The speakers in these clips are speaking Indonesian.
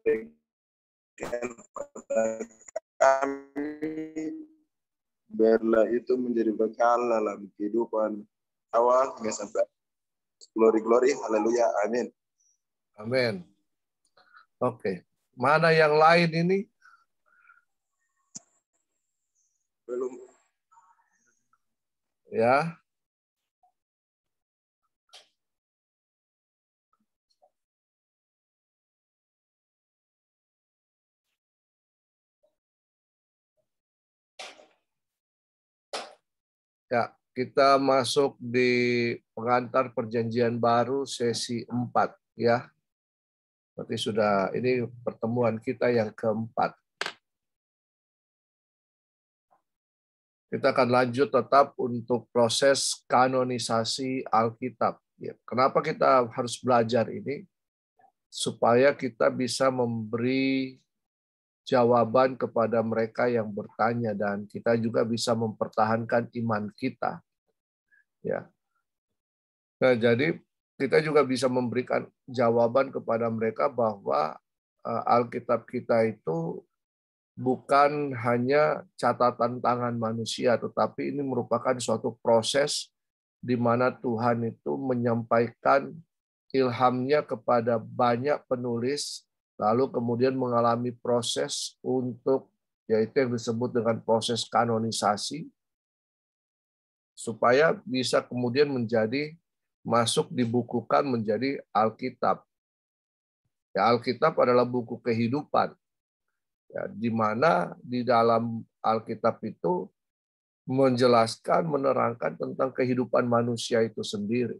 memberikan kepada kami biarlah itu menjadi bekal dalam kehidupan awal hingga sampai glory glory haleluya amin amin oke okay. mana yang lain ini belum ya Ya, kita masuk di pengantar perjanjian baru sesi 4 ya. Berarti sudah ini pertemuan kita yang keempat. Kita akan lanjut tetap untuk proses kanonisasi Alkitab. Ya, kenapa kita harus belajar ini? Supaya kita bisa memberi jawaban kepada mereka yang bertanya dan kita juga bisa mempertahankan iman kita. Ya. Nah, jadi kita juga bisa memberikan jawaban kepada mereka bahwa eh, Alkitab kita itu bukan hanya catatan tangan manusia tetapi ini merupakan suatu proses di mana Tuhan itu menyampaikan ilhamnya kepada banyak penulis lalu kemudian mengalami proses untuk yaitu yang disebut dengan proses kanonisasi supaya bisa kemudian menjadi masuk dibukukan menjadi Alkitab. Ya, Alkitab adalah buku kehidupan. Ya, di mana di dalam Alkitab itu menjelaskan, menerangkan tentang kehidupan manusia itu sendiri.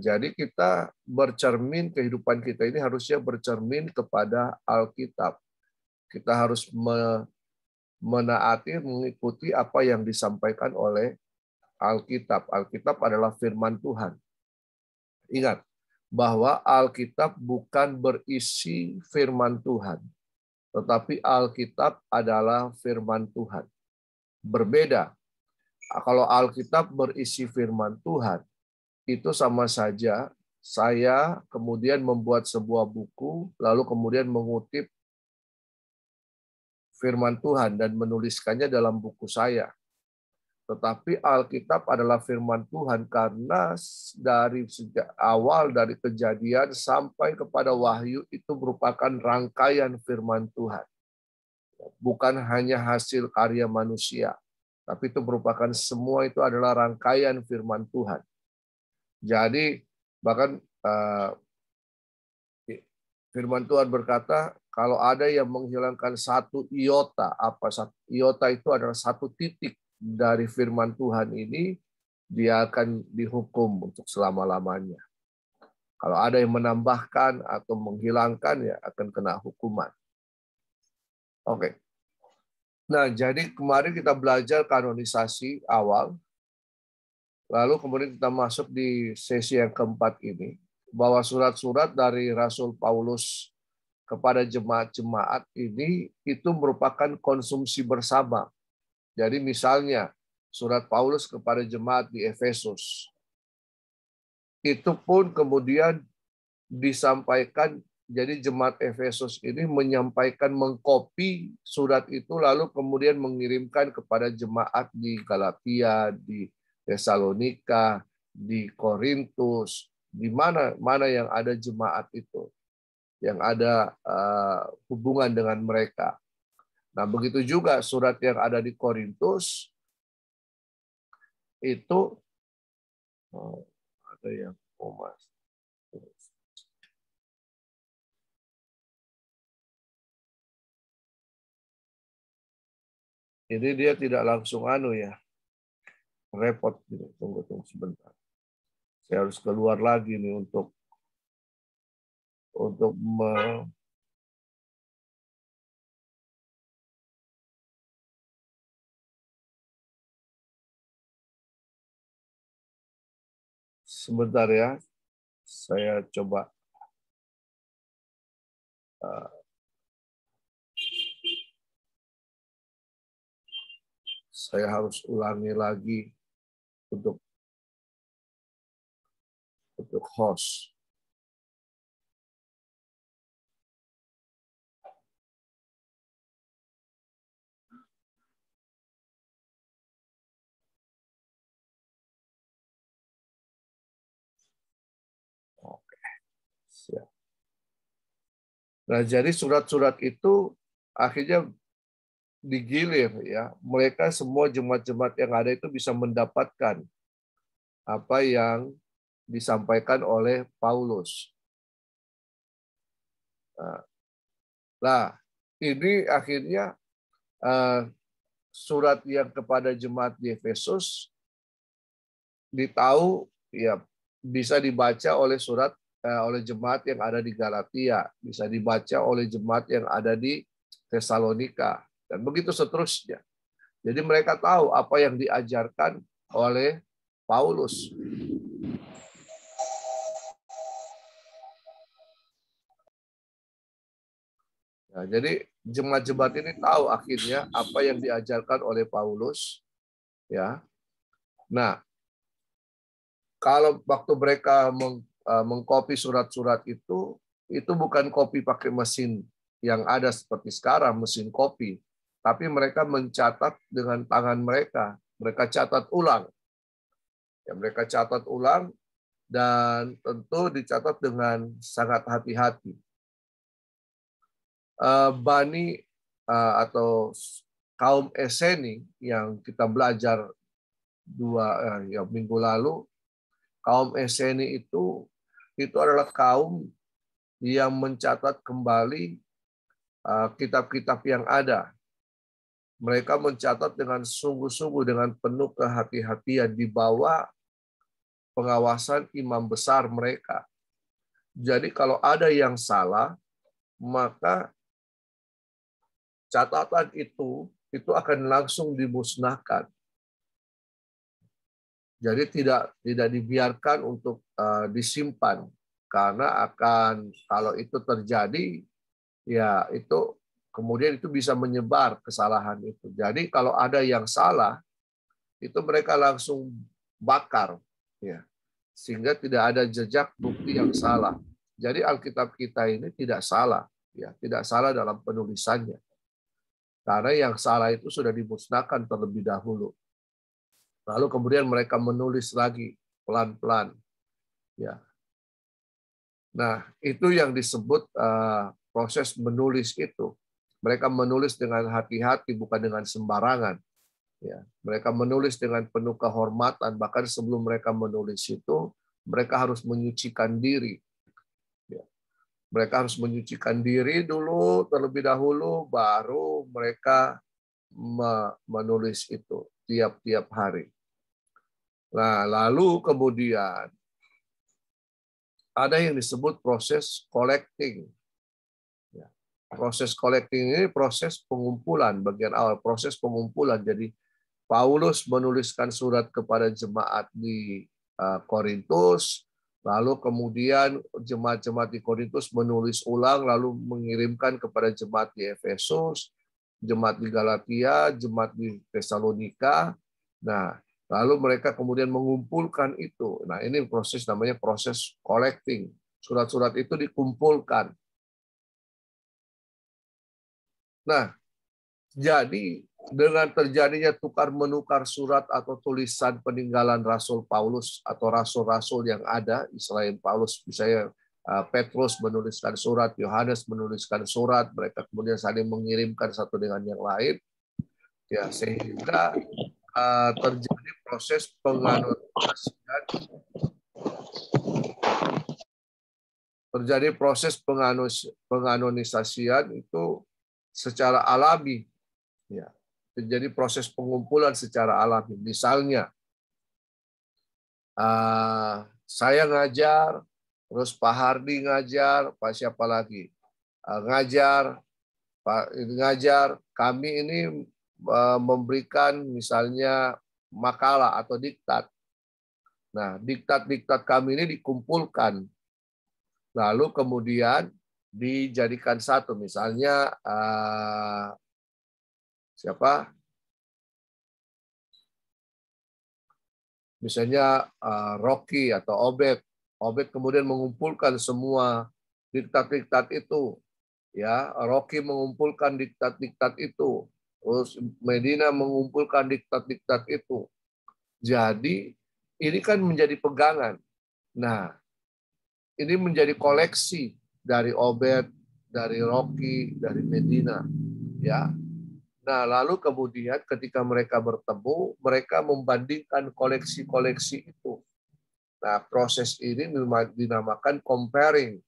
Jadi kita bercermin kehidupan kita ini harusnya bercermin kepada Alkitab. Kita harus menaati, mengikuti apa yang disampaikan oleh Alkitab. Alkitab adalah firman Tuhan. Ingat bahwa Alkitab bukan berisi firman Tuhan, tetapi Alkitab adalah firman Tuhan. Berbeda kalau Alkitab berisi firman Tuhan, itu sama saja saya kemudian membuat sebuah buku, lalu kemudian mengutip firman Tuhan dan menuliskannya dalam buku saya. Tetapi Alkitab adalah firman Tuhan karena dari sejak awal dari kejadian sampai kepada Wahyu itu merupakan rangkaian firman Tuhan. Bukan hanya hasil karya manusia, tapi itu merupakan semua itu adalah rangkaian firman Tuhan jadi bahkan uh, firman Tuhan berkata, kalau ada yang menghilangkan satu iota, apa satu iota itu adalah satu titik dari firman Tuhan ini, dia akan dihukum untuk selama-lamanya. Kalau ada yang menambahkan atau menghilangkan, ya akan kena hukuman. Oke. Okay. Nah, jadi kemarin kita belajar kanonisasi awal, Lalu kemudian kita masuk di sesi yang keempat ini, bahwa surat-surat dari Rasul Paulus kepada jemaat-jemaat ini itu merupakan konsumsi bersama. Jadi misalnya surat Paulus kepada jemaat di Efesus. Itu pun kemudian disampaikan jadi jemaat Efesus ini menyampaikan mengkopi surat itu lalu kemudian mengirimkan kepada jemaat di Galatia, di Tesalonika, di Korintus, di mana mana yang ada jemaat itu, yang ada uh, hubungan dengan mereka. Nah, begitu juga surat yang ada di Korintus itu oh, ada yang komas. Oh, Jadi dia tidak langsung anu ya repot gitu. Tunggu tunggu sebentar. Saya harus keluar lagi nih untuk untuk me, sebentar ya. Saya coba eh, saya harus ulangi lagi untuk untuk host. Nah, jadi surat-surat itu akhirnya digilir ya mereka semua jemaat-jemaat yang ada itu bisa mendapatkan apa yang disampaikan oleh Paulus. Nah, ini akhirnya eh, surat yang kepada jemaat di Efesus ditahu ya bisa dibaca oleh surat eh, oleh jemaat yang ada di Galatia, bisa dibaca oleh jemaat yang ada di Tesalonika, dan begitu seterusnya. Jadi mereka tahu apa yang diajarkan oleh Paulus. Nah, jadi jemaat-jemaat ini tahu akhirnya apa yang diajarkan oleh Paulus, ya. Nah, kalau waktu mereka meng, eh, mengkopi surat-surat itu, itu bukan kopi pakai mesin yang ada seperti sekarang, mesin kopi, tapi mereka mencatat dengan tangan mereka. Mereka catat ulang. Ya, mereka catat ulang dan tentu dicatat dengan sangat hati-hati. Eh, Bani eh, atau kaum Eseni yang kita belajar dua eh, ya, minggu lalu, kaum Eseni itu itu adalah kaum yang mencatat kembali kitab-kitab yang ada mereka mencatat dengan sungguh-sungguh dengan penuh kehati-hatian di bawah pengawasan imam besar mereka. Jadi kalau ada yang salah, maka catatan itu itu akan langsung dimusnahkan. Jadi tidak tidak dibiarkan untuk uh, disimpan karena akan kalau itu terjadi ya itu Kemudian itu bisa menyebar kesalahan itu. Jadi kalau ada yang salah, itu mereka langsung bakar, ya, sehingga tidak ada jejak bukti yang salah. Jadi Alkitab kita ini tidak salah, ya, tidak salah dalam penulisannya, karena yang salah itu sudah dimusnahkan terlebih dahulu. Lalu kemudian mereka menulis lagi pelan-pelan, ya. Nah, itu yang disebut uh, proses menulis itu mereka menulis dengan hati-hati bukan dengan sembarangan. Ya, mereka menulis dengan penuh kehormatan bahkan sebelum mereka menulis itu mereka harus menyucikan diri. Ya. Mereka harus menyucikan diri dulu terlebih dahulu baru mereka menulis itu tiap-tiap hari. Nah, lalu kemudian ada yang disebut proses collecting Proses collecting ini proses pengumpulan bagian awal, proses pengumpulan. Jadi Paulus menuliskan surat kepada jemaat di eh, Korintus, lalu kemudian jemaat-jemaat di Korintus menulis ulang lalu mengirimkan kepada jemaat di Efesus, jemaat di Galatia, jemaat di Tesalonika. Nah, lalu mereka kemudian mengumpulkan itu. Nah, ini proses namanya proses collecting. Surat-surat itu dikumpulkan. Nah, jadi dengan terjadinya tukar menukar surat atau tulisan peninggalan Rasul Paulus atau rasul-rasul yang ada, Israel Paulus misalnya eh, Petrus menuliskan surat, Yohanes menuliskan surat, mereka kemudian saling mengirimkan satu dengan yang lain, ya sehingga uh, terjadi proses penganotasian terjadi proses penganonisasian itu secara alami. Ya, terjadi proses pengumpulan secara alami. Misalnya, uh, saya ngajar, terus Pak Hardi ngajar, Pak siapa lagi uh, ngajar, Pak ngajar. Kami ini uh, memberikan misalnya makalah atau diktat. Nah, diktat-diktat kami ini dikumpulkan. Lalu kemudian dijadikan satu. Misalnya uh, siapa? Misalnya uh, Rocky atau Obed. Obed kemudian mengumpulkan semua diktat-diktat itu. Ya, Rocky mengumpulkan diktat-diktat itu. Terus Medina mengumpulkan diktat-diktat itu. Jadi ini kan menjadi pegangan. Nah, ini menjadi koleksi dari Obed, dari Rocky, dari Medina, ya. Nah, lalu kemudian ketika mereka bertemu, mereka membandingkan koleksi-koleksi itu. Nah, proses ini dinamakan comparing.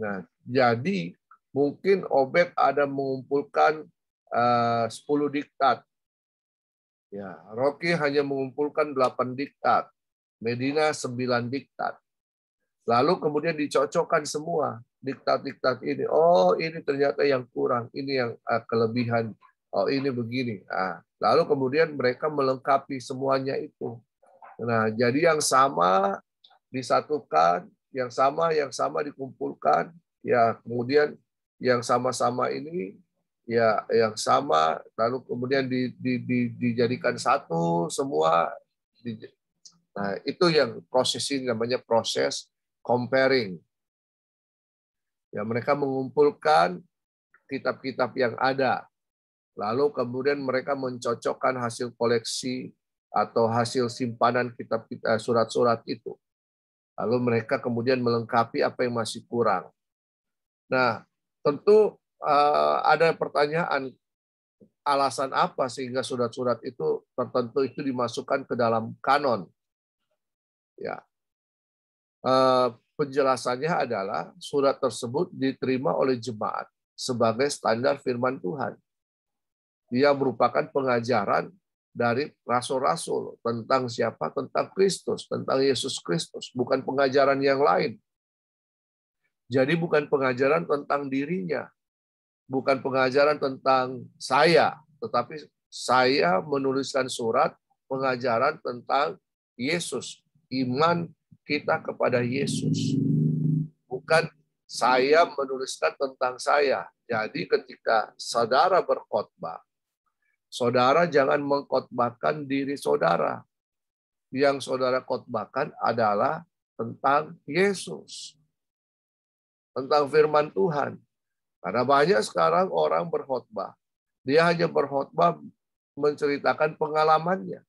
Nah, jadi mungkin Obed ada mengumpulkan eh, uh, 10 diktat. Ya, Rocky hanya mengumpulkan 8 diktat. Medina 9 diktat. Lalu kemudian dicocokkan semua diktat-diktat ini. Oh, ini ternyata yang kurang, ini yang ah, kelebihan. Oh, ini begini. Nah, lalu kemudian mereka melengkapi semuanya itu. Nah, jadi yang sama disatukan, yang sama yang sama dikumpulkan, ya kemudian yang sama-sama ini ya yang sama lalu kemudian di, di, di, dijadikan satu semua Nah, itu yang proses ini namanya proses comparing. Ya, mereka mengumpulkan kitab-kitab yang ada. Lalu kemudian mereka mencocokkan hasil koleksi atau hasil simpanan kitab eh, surat-surat itu. Lalu mereka kemudian melengkapi apa yang masih kurang. Nah, tentu eh, ada pertanyaan alasan apa sehingga surat-surat itu tertentu itu dimasukkan ke dalam kanon. Ya, Eh, penjelasannya adalah surat tersebut diterima oleh jemaat sebagai standar firman Tuhan. Ia merupakan pengajaran dari rasul-rasul tentang siapa? Tentang Kristus, tentang Yesus Kristus, bukan pengajaran yang lain. Jadi bukan pengajaran tentang dirinya, bukan pengajaran tentang saya, tetapi saya menuliskan surat pengajaran tentang Yesus, iman kita kepada Yesus. Bukan saya menuliskan tentang saya. Jadi ketika saudara berkhotbah, saudara jangan mengkhotbahkan diri saudara. Yang saudara khotbahkan adalah tentang Yesus. Tentang firman Tuhan. Karena banyak sekarang orang berkhotbah. Dia hanya berkhotbah menceritakan pengalamannya.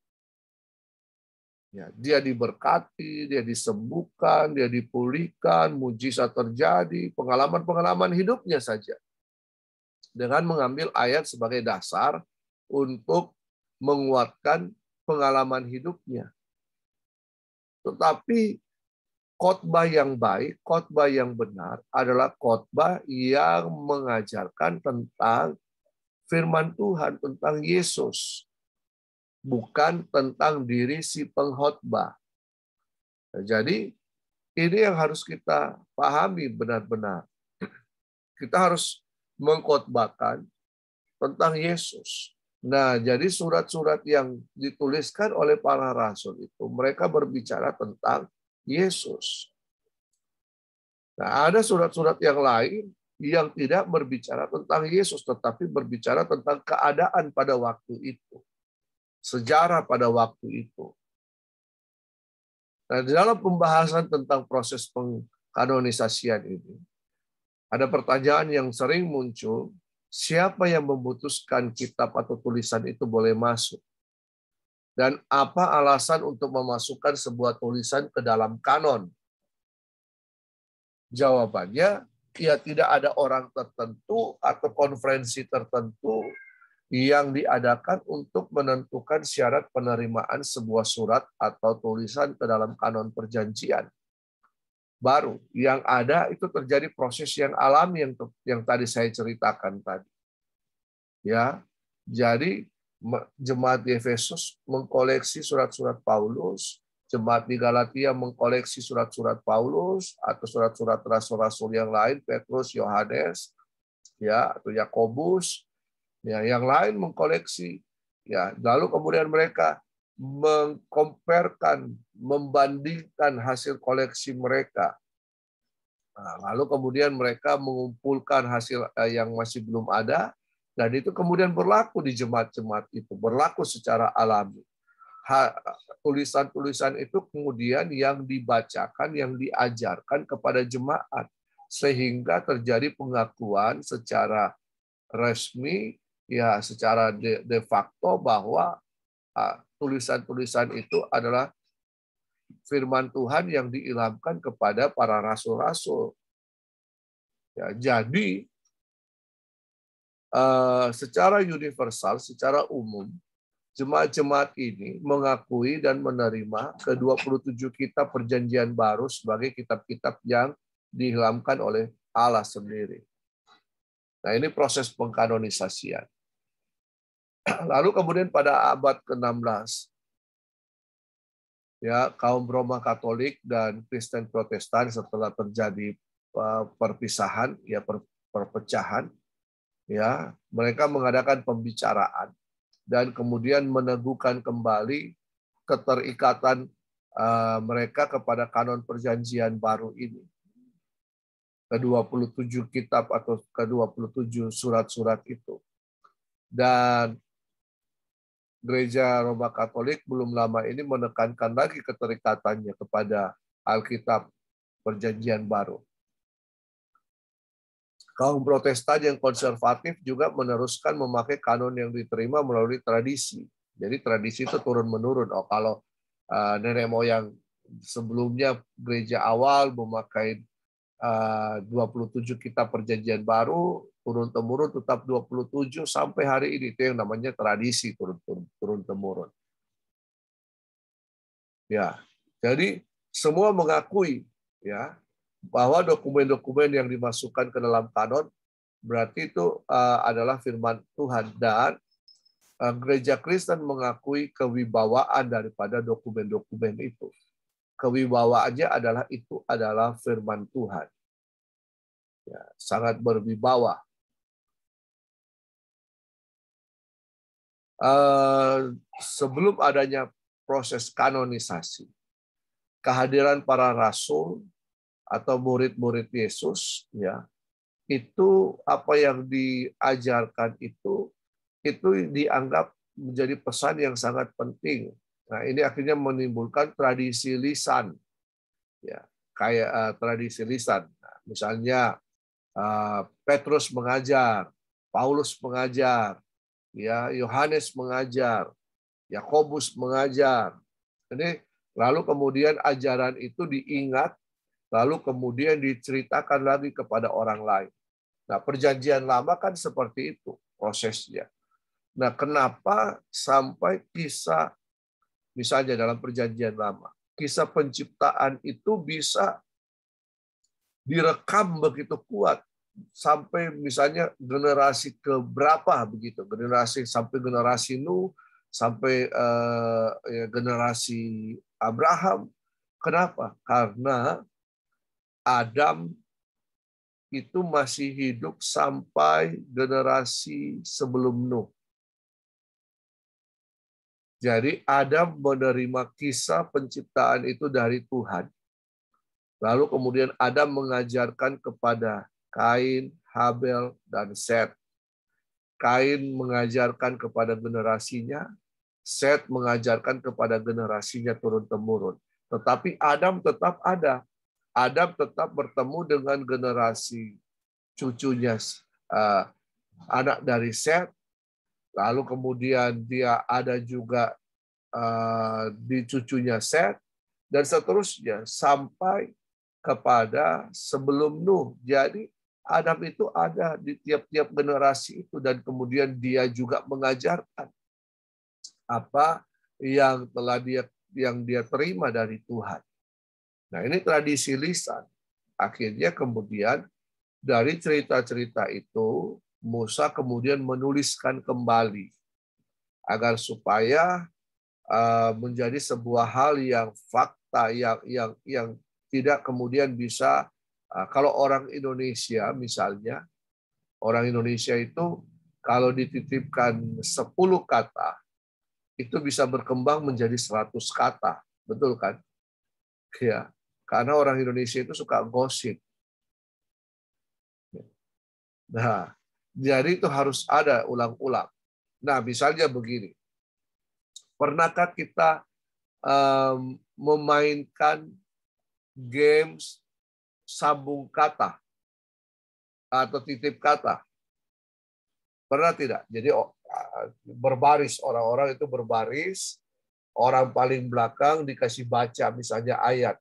Ya, dia diberkati, dia disembuhkan, dia dipulihkan, mujizat terjadi, pengalaman-pengalaman hidupnya saja. Dengan mengambil ayat sebagai dasar untuk menguatkan pengalaman hidupnya. Tetapi khotbah yang baik, khotbah yang benar adalah khotbah yang mengajarkan tentang firman Tuhan, tentang Yesus bukan tentang diri si pengkhotbah. Ya, jadi ini yang harus kita pahami benar-benar. Kita harus mengkhotbahkan tentang Yesus. Nah, jadi surat-surat yang dituliskan oleh para rasul itu mereka berbicara tentang Yesus. Nah, ada surat-surat yang lain yang tidak berbicara tentang Yesus, tetapi berbicara tentang keadaan pada waktu itu sejarah pada waktu itu. Nah, di dalam pembahasan tentang proses pengkanonisasian ini, ada pertanyaan yang sering muncul, siapa yang memutuskan kitab atau tulisan itu boleh masuk? Dan apa alasan untuk memasukkan sebuah tulisan ke dalam kanon? Jawabannya, ya tidak ada orang tertentu atau konferensi tertentu yang diadakan untuk menentukan syarat penerimaan sebuah surat atau tulisan ke dalam kanon perjanjian baru yang ada itu terjadi proses yang alami yang yang tadi saya ceritakan tadi ya jadi jemaat di Efesus mengkoleksi surat-surat Paulus jemaat di Galatia mengkoleksi surat-surat Paulus atau surat-surat rasul-rasul yang lain Petrus Yohanes ya atau Yakobus ya yang lain mengkoleksi ya lalu kemudian mereka mengkomparkan membandingkan hasil koleksi mereka nah, lalu kemudian mereka mengumpulkan hasil eh, yang masih belum ada dan itu kemudian berlaku di jemaat-jemaat itu berlaku secara alami tulisan-tulisan itu kemudian yang dibacakan yang diajarkan kepada jemaat sehingga terjadi pengakuan secara resmi ya secara de, de facto bahwa tulisan-tulisan itu adalah firman Tuhan yang diilhamkan kepada para rasul-rasul. Ya, jadi uh, secara universal, secara umum, jemaat-jemaat ini mengakui dan menerima ke-27 kitab perjanjian baru sebagai kitab-kitab yang diilhamkan oleh Allah sendiri. Nah, ini proses pengkanonisasian. Lalu kemudian pada abad ke-16 ya kaum Roma Katolik dan Kristen Protestan setelah terjadi e, perpisahan ya perpecahan ya mereka mengadakan pembicaraan dan kemudian meneguhkan kembali keterikatan uh, mereka kepada kanon perjanjian baru ini. Ke-27 kitab atau ke-27 surat-surat itu. Dan gereja Roma Katolik belum lama ini menekankan lagi keterikatannya kepada Alkitab Perjanjian Baru. Kaum Protestan yang konservatif juga meneruskan memakai kanon yang diterima melalui tradisi. Jadi tradisi itu turun-menurun. Oh, kalau uh, nenek moyang sebelumnya gereja awal memakai eh, uh, 27 kitab perjanjian baru, turun temurun tetap 27 sampai hari ini itu yang namanya tradisi turun turun, temurun. Ya, jadi semua mengakui ya bahwa dokumen-dokumen yang dimasukkan ke dalam kanon berarti itu uh, adalah firman Tuhan dan uh, gereja Kristen mengakui kewibawaan daripada dokumen-dokumen itu. Kewibawaannya adalah itu adalah firman Tuhan. Ya, sangat berwibawa Eh, sebelum adanya proses kanonisasi, kehadiran para rasul atau murid-murid Yesus, ya itu apa yang diajarkan itu itu dianggap menjadi pesan yang sangat penting. Nah, ini akhirnya menimbulkan tradisi lisan. Ya, kayak uh, tradisi lisan. Nah, misalnya uh, Petrus mengajar, Paulus mengajar, ya Yohanes mengajar, Yakobus mengajar. Ini lalu kemudian ajaran itu diingat, lalu kemudian diceritakan lagi kepada orang lain. Nah, perjanjian lama kan seperti itu prosesnya. Nah, kenapa sampai kisah misalnya dalam perjanjian lama, kisah penciptaan itu bisa direkam begitu kuat sampai misalnya generasi ke berapa begitu generasi sampai generasi nu sampai uh, ya, generasi Abraham kenapa karena Adam itu masih hidup sampai generasi sebelum Nuh jadi Adam menerima kisah penciptaan itu dari Tuhan. Lalu kemudian Adam mengajarkan kepada Kain, Habel, dan Set. Kain mengajarkan kepada generasinya, Set mengajarkan kepada generasinya turun-temurun. Tetapi Adam tetap ada. Adam tetap bertemu dengan generasi cucunya eh, anak dari Set. Lalu kemudian dia ada juga eh, di cucunya Set dan seterusnya sampai kepada sebelum Nuh. Jadi Adam itu ada di tiap-tiap generasi itu dan kemudian dia juga mengajarkan apa yang telah dia yang dia terima dari Tuhan. Nah, ini tradisi lisan. Akhirnya kemudian dari cerita-cerita itu Musa kemudian menuliskan kembali agar supaya eh, menjadi sebuah hal yang fakta yang yang yang tidak kemudian bisa Ah, kalau orang Indonesia misalnya, orang Indonesia itu kalau dititipkan 10 kata, itu bisa berkembang menjadi 100 kata. Betul kan? Ya, karena orang Indonesia itu suka gosip. Nah, jadi itu harus ada ulang-ulang. Nah, misalnya begini. Pernahkah kita um, memainkan games sambung kata atau titip kata. Pernah tidak? Jadi berbaris orang-orang itu berbaris, orang paling belakang dikasih baca misalnya ayat.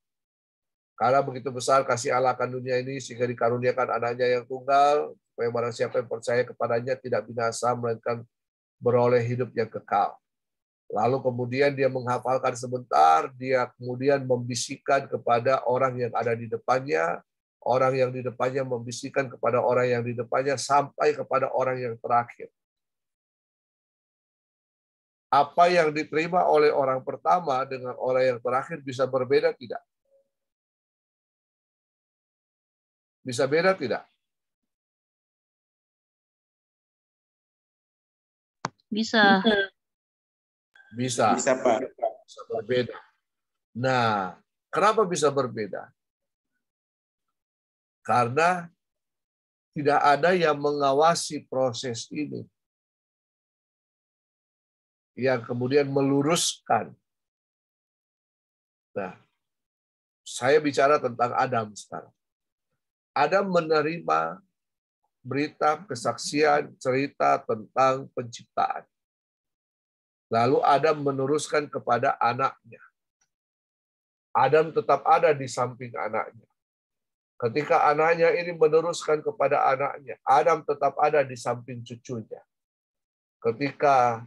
Karena begitu besar kasih Allah akan dunia ini sehingga dikaruniakan anaknya yang tunggal, supaya barang siapa yang percaya kepadanya tidak binasa melainkan beroleh hidup yang kekal. Lalu kemudian dia menghafalkan sebentar, dia kemudian membisikkan kepada orang yang ada di depannya, orang yang di depannya membisikkan kepada orang yang di depannya sampai kepada orang yang terakhir. Apa yang diterima oleh orang pertama dengan orang yang terakhir bisa berbeda tidak? Bisa beda tidak? Bisa. Bisa. Bisa, Pak. Bisa berbeda. Nah, kenapa bisa berbeda? Karena tidak ada yang mengawasi proses ini. Yang kemudian meluruskan. Nah, saya bicara tentang Adam sekarang. Adam menerima berita, kesaksian, cerita tentang penciptaan. Lalu Adam meneruskan kepada anaknya. Adam tetap ada di samping anaknya. Ketika anaknya ini meneruskan kepada anaknya, Adam tetap ada di samping cucunya. Ketika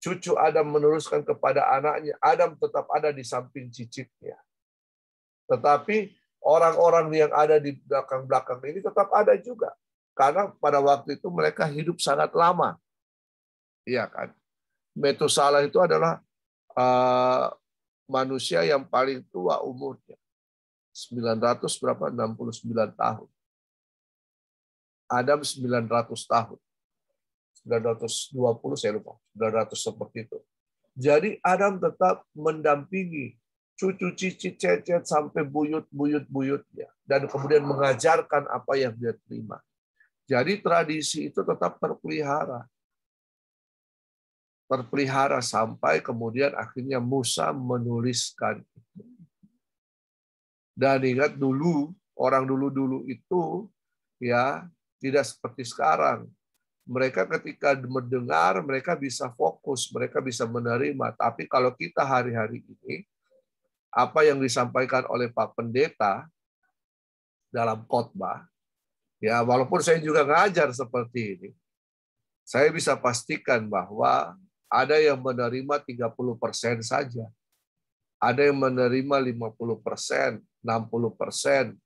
cucu Adam meneruskan kepada anaknya, Adam tetap ada di samping cicitnya. Tetapi orang-orang yang ada di belakang-belakang ini tetap ada juga. Karena pada waktu itu mereka hidup sangat lama. Iya kan? Metusalah itu adalah uh, manusia yang paling tua umurnya. 900 berapa? 69 tahun. Adam 900 tahun. 920 saya lupa, 900 seperti itu. Jadi Adam tetap mendampingi cucu cici cecet sampai buyut buyut buyutnya dan kemudian mengajarkan apa yang dia terima. Jadi tradisi itu tetap terpelihara terpelihara sampai kemudian akhirnya Musa menuliskan itu. Dan ingat dulu orang dulu-dulu itu ya tidak seperti sekarang. Mereka ketika mendengar mereka bisa fokus, mereka bisa menerima. Tapi kalau kita hari-hari ini apa yang disampaikan oleh Pak Pendeta dalam khotbah ya walaupun saya juga ngajar seperti ini saya bisa pastikan bahwa ada yang menerima 30% saja. Ada yang menerima 50%, 60%, 70%.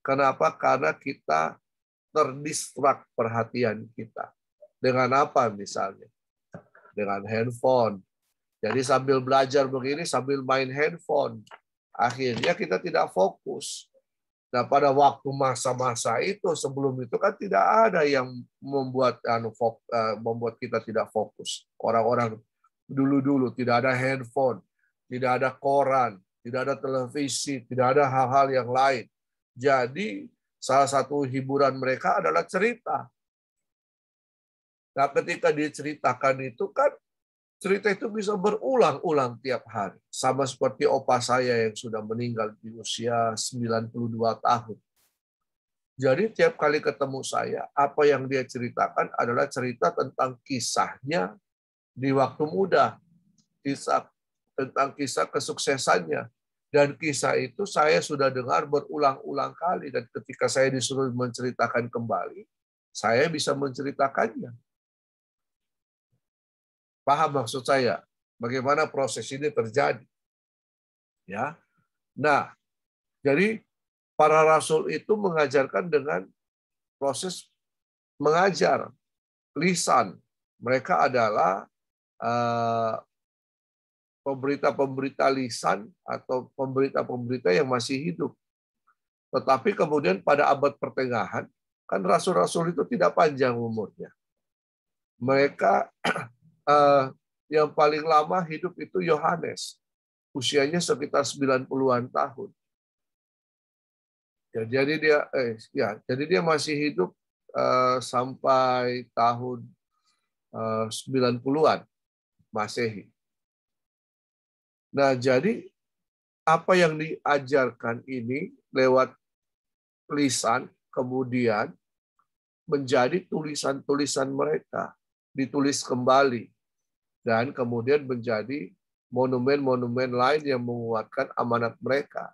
Kenapa? Karena kita terdistrak perhatian kita. Dengan apa misalnya? Dengan handphone. Jadi sambil belajar begini, sambil main handphone. Akhirnya kita tidak fokus. Nah, pada waktu masa-masa itu sebelum itu kan tidak ada yang membuat anu eh, membuat kita tidak fokus. Orang-orang dulu-dulu tidak ada handphone, tidak ada koran, tidak ada televisi, tidak ada hal-hal yang lain. Jadi salah satu hiburan mereka adalah cerita. Nah, ketika diceritakan itu kan cerita itu bisa berulang-ulang tiap hari. Sama seperti opa saya yang sudah meninggal di usia 92 tahun. Jadi tiap kali ketemu saya, apa yang dia ceritakan adalah cerita tentang kisahnya di waktu muda. Kisah tentang kisah kesuksesannya. Dan kisah itu saya sudah dengar berulang-ulang kali. Dan ketika saya disuruh menceritakan kembali, saya bisa menceritakannya Paham maksud saya? Bagaimana proses ini terjadi? Ya. Nah, jadi para rasul itu mengajarkan dengan proses mengajar lisan. Mereka adalah eh, pemberita-pemberita lisan atau pemberita-pemberita yang masih hidup. Tetapi kemudian pada abad pertengahan, kan rasul-rasul itu tidak panjang umurnya. Mereka uh, yang paling lama hidup itu Yohanes. Usianya sekitar 90-an tahun. Ya, jadi dia eh ya, jadi dia masih hidup uh, sampai tahun uh, eh, 90-an Masehi. Nah, jadi apa yang diajarkan ini lewat lisan kemudian menjadi tulisan-tulisan mereka ditulis kembali dan kemudian menjadi monumen-monumen lain yang menguatkan amanat mereka.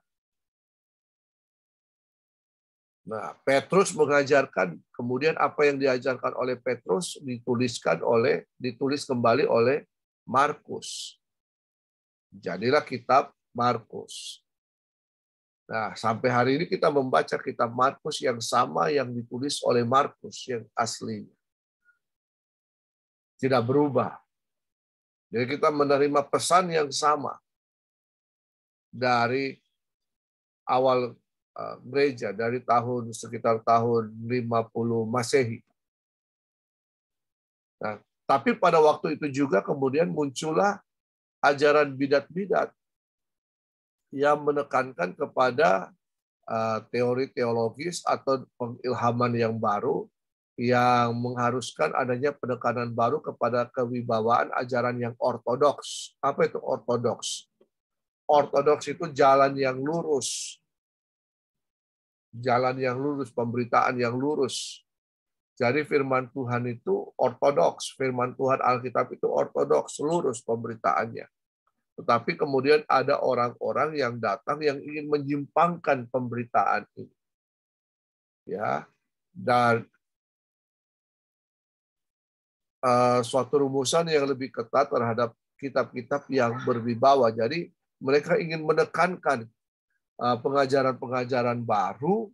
Nah, Petrus mengajarkan kemudian apa yang diajarkan oleh Petrus dituliskan oleh ditulis kembali oleh Markus. Jadilah kitab Markus. Nah, sampai hari ini kita membaca kitab Markus yang sama yang ditulis oleh Markus yang aslinya. Tidak berubah. Jadi kita menerima pesan yang sama dari awal eh, gereja dari tahun sekitar tahun 50 Masehi. Nah, tapi pada waktu itu juga kemudian muncullah ajaran bidat-bidat yang menekankan kepada eh, teori teologis atau pengilhaman yang baru yang mengharuskan adanya penekanan baru kepada kewibawaan ajaran yang ortodoks. Apa itu ortodoks? Ortodoks itu jalan yang lurus. Jalan yang lurus, pemberitaan yang lurus. Jadi firman Tuhan itu ortodoks, firman Tuhan Alkitab itu ortodoks, lurus pemberitaannya. Tetapi kemudian ada orang-orang yang datang yang ingin menyimpangkan pemberitaan ini. Ya, dan Eh, suatu rumusan yang lebih ketat terhadap kitab-kitab yang berwibawa. Jadi mereka ingin menekankan eh, pengajaran-pengajaran baru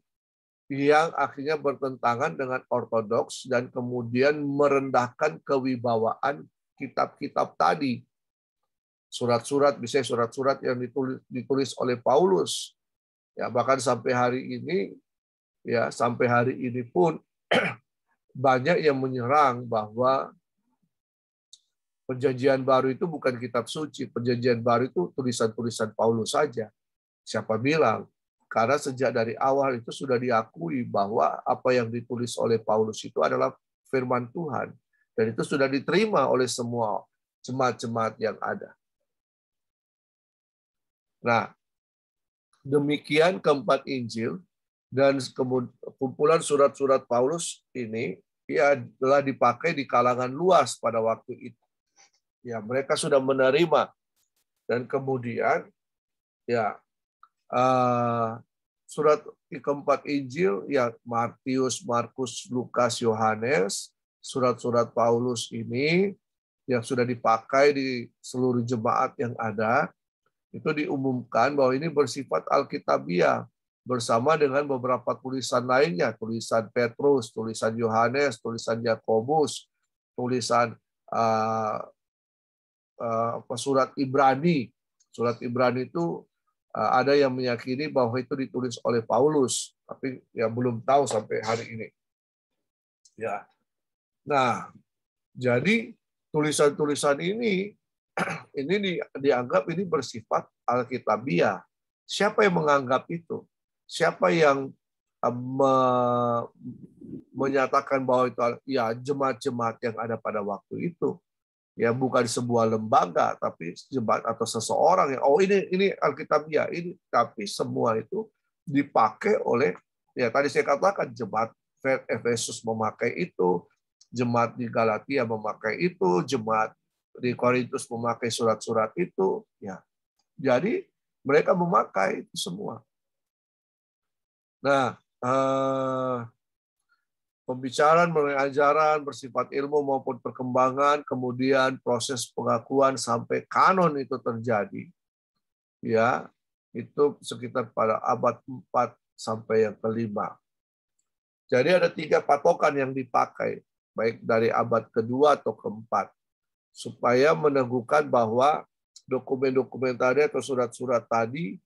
yang akhirnya bertentangan dengan ortodoks dan kemudian merendahkan kewibawaan kitab-kitab tadi. Surat-surat, bisa surat-surat yang ditulis, ditulis oleh Paulus. Ya, bahkan sampai hari ini, ya sampai hari ini pun banyak yang menyerang bahwa Perjanjian baru itu bukan kitab suci, perjanjian baru itu tulisan-tulisan Paulus saja. Siapa bilang? Karena sejak dari awal itu sudah diakui bahwa apa yang ditulis oleh Paulus itu adalah firman Tuhan. Dan itu sudah diterima oleh semua jemaat-jemaat yang ada. Nah, demikian keempat Injil dan kumpulan surat-surat Paulus ini ia telah dipakai di kalangan luas pada waktu itu ya mereka sudah menerima dan kemudian ya uh, surat keempat Injil ya Matius Markus, Lukas, Yohanes, surat-surat Paulus ini yang sudah dipakai di seluruh jemaat yang ada itu diumumkan bahwa ini bersifat alkitabiah bersama dengan beberapa tulisan lainnya, tulisan Petrus, tulisan Yohanes, tulisan Yakobus, tulisan eh, Eh, surat Ibrani. Surat Ibrani itu eh, ada yang meyakini bahwa itu ditulis oleh Paulus, tapi ya belum tahu sampai hari ini. Ya. Nah, jadi tulisan-tulisan ini ini di, dianggap ini bersifat alkitabiah. Siapa yang menganggap itu? Siapa yang eh, me, menyatakan bahwa itu ya jemaat-jemaat yang ada pada waktu itu? ya bukan sebuah lembaga tapi jebat atau seseorang yang oh ini ini alkitabiah ya, ini tapi semua itu dipakai oleh ya tadi saya katakan jemaat Efesus memakai itu jemaat di Galatia memakai itu jemaat di Korintus memakai surat-surat itu ya jadi mereka memakai itu semua nah eh, pembicaraan mengenai ajaran bersifat ilmu maupun perkembangan, kemudian proses pengakuan sampai kanon itu terjadi, ya itu sekitar pada abad 4 sampai yang kelima. Jadi ada tiga patokan yang dipakai, baik dari abad kedua atau keempat, supaya meneguhkan bahwa dokumen-dokumen tadi atau surat-surat tadi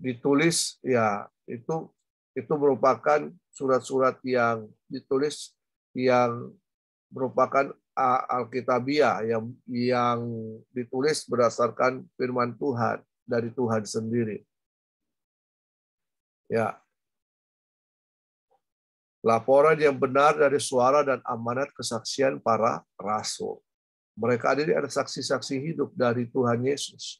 ditulis ya itu itu merupakan surat-surat yang ditulis yang merupakan Alkitabiah yang yang ditulis berdasarkan firman Tuhan dari Tuhan sendiri. Ya. Laporan yang benar dari suara dan amanat kesaksian para rasul. Mereka ini adalah saksi-saksi hidup dari Tuhan Yesus.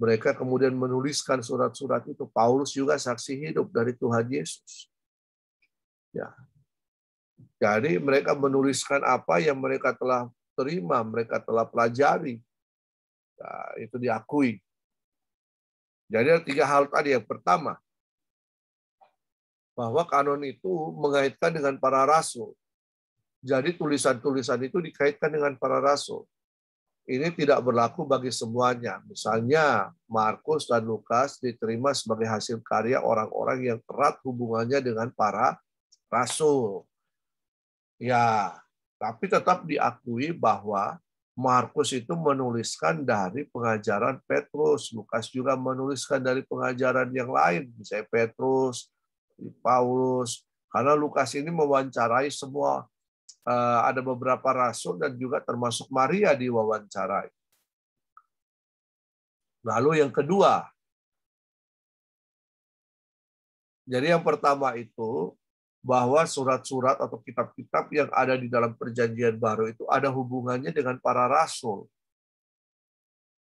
Mereka kemudian menuliskan surat-surat itu. Paulus juga saksi hidup dari Tuhan Yesus. Ya. Jadi mereka menuliskan apa yang mereka telah terima, mereka telah pelajari. Nah, itu diakui. Jadi ada tiga hal tadi. Yang pertama, bahwa kanon itu mengaitkan dengan para rasul. Jadi tulisan-tulisan itu dikaitkan dengan para rasul ini tidak berlaku bagi semuanya. Misalnya, Markus dan Lukas diterima sebagai hasil karya orang-orang yang erat hubungannya dengan para rasul. Ya, tapi tetap diakui bahwa Markus itu menuliskan dari pengajaran Petrus, Lukas juga menuliskan dari pengajaran yang lain, misalnya Petrus, Paulus, karena Lukas ini mewawancarai semua Eh, ada beberapa rasul dan juga termasuk Maria diwawancarai. Lalu yang kedua, jadi yang pertama itu bahwa surat-surat atau kitab-kitab yang ada di dalam perjanjian baru itu ada hubungannya dengan para rasul.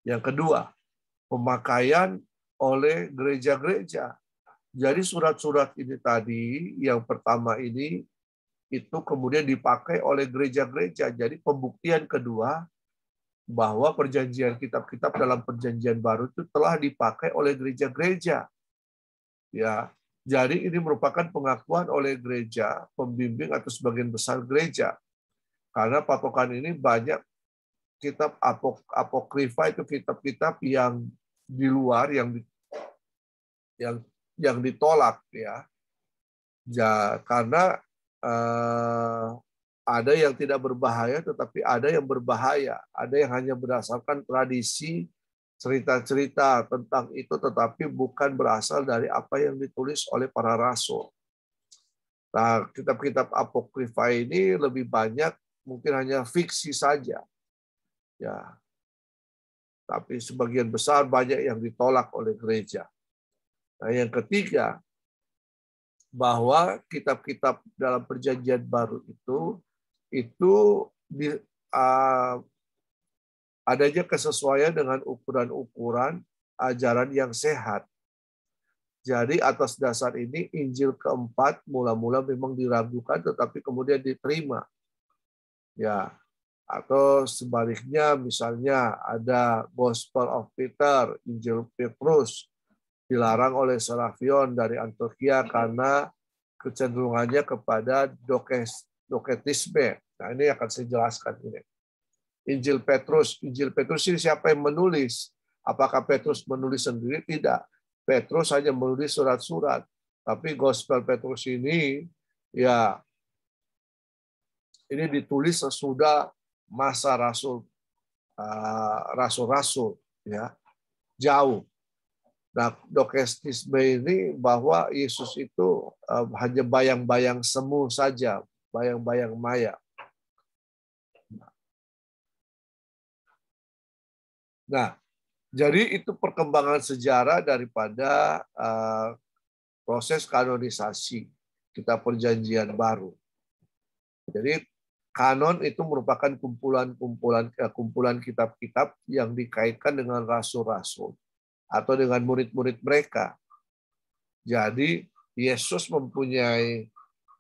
Yang kedua, pemakaian oleh gereja-gereja. Jadi surat-surat ini tadi yang pertama ini itu kemudian dipakai oleh gereja-gereja. Jadi pembuktian kedua bahwa perjanjian kitab-kitab dalam perjanjian baru itu telah dipakai oleh gereja-gereja. Ya, jadi ini merupakan pengakuan oleh gereja, pembimbing atau sebagian besar gereja. Karena patokan ini banyak kitab apok, apokrifa itu kitab-kitab yang di luar yang yang yang ditolak ya. ya karena Eh, ada yang tidak berbahaya, tetapi ada yang berbahaya. Ada yang hanya berdasarkan tradisi cerita-cerita tentang itu, tetapi bukan berasal dari apa yang ditulis oleh para rasul. Nah, kitab-kitab apokrifa ini lebih banyak mungkin hanya fiksi saja. Ya. Tapi sebagian besar banyak yang ditolak oleh gereja. Nah, yang ketiga, bahwa kitab-kitab dalam perjanjian baru itu itu di, uh, adanya kesesuaian dengan ukuran-ukuran ajaran yang sehat. Jadi atas dasar ini Injil keempat mula-mula memang diragukan tetapi kemudian diterima. Ya, atau sebaliknya misalnya ada Gospel of Peter, Injil Petrus dilarang oleh Serafion dari Antioquia karena kecenderungannya kepada dokes, doketisme. Nah ini akan saya jelaskan ini. Injil Petrus, Injil Petrus ini siapa yang menulis? Apakah Petrus menulis sendiri? Tidak. Petrus hanya menulis surat-surat. Tapi Gospel Petrus ini ya ini ditulis sesudah masa rasul rasul ah, rasul-rasul ya jauh Nah, dokestisme ini bahwa Yesus itu eh, hanya bayang-bayang semu saja, bayang-bayang maya. Nah, jadi itu perkembangan sejarah daripada eh, proses kanonisasi kita perjanjian baru. Jadi kanon itu merupakan kumpulan-kumpulan eh, kumpulan kitab-kitab yang dikaitkan dengan rasul-rasul atau dengan murid-murid mereka. Jadi Yesus mempunyai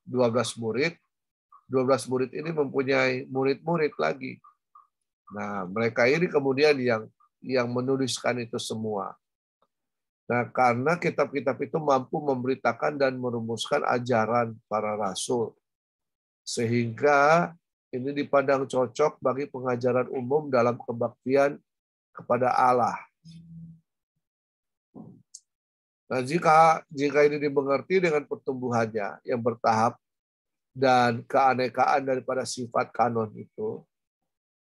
12 murid, 12 murid ini mempunyai murid-murid lagi. Nah, mereka ini kemudian yang yang menuliskan itu semua. Nah, karena kitab-kitab itu mampu memberitakan dan merumuskan ajaran para rasul. Sehingga ini dipandang cocok bagi pengajaran umum dalam kebaktian kepada Allah. Nah, jika jika ini dimengerti dengan pertumbuhannya yang bertahap dan keanekaan daripada sifat kanon itu,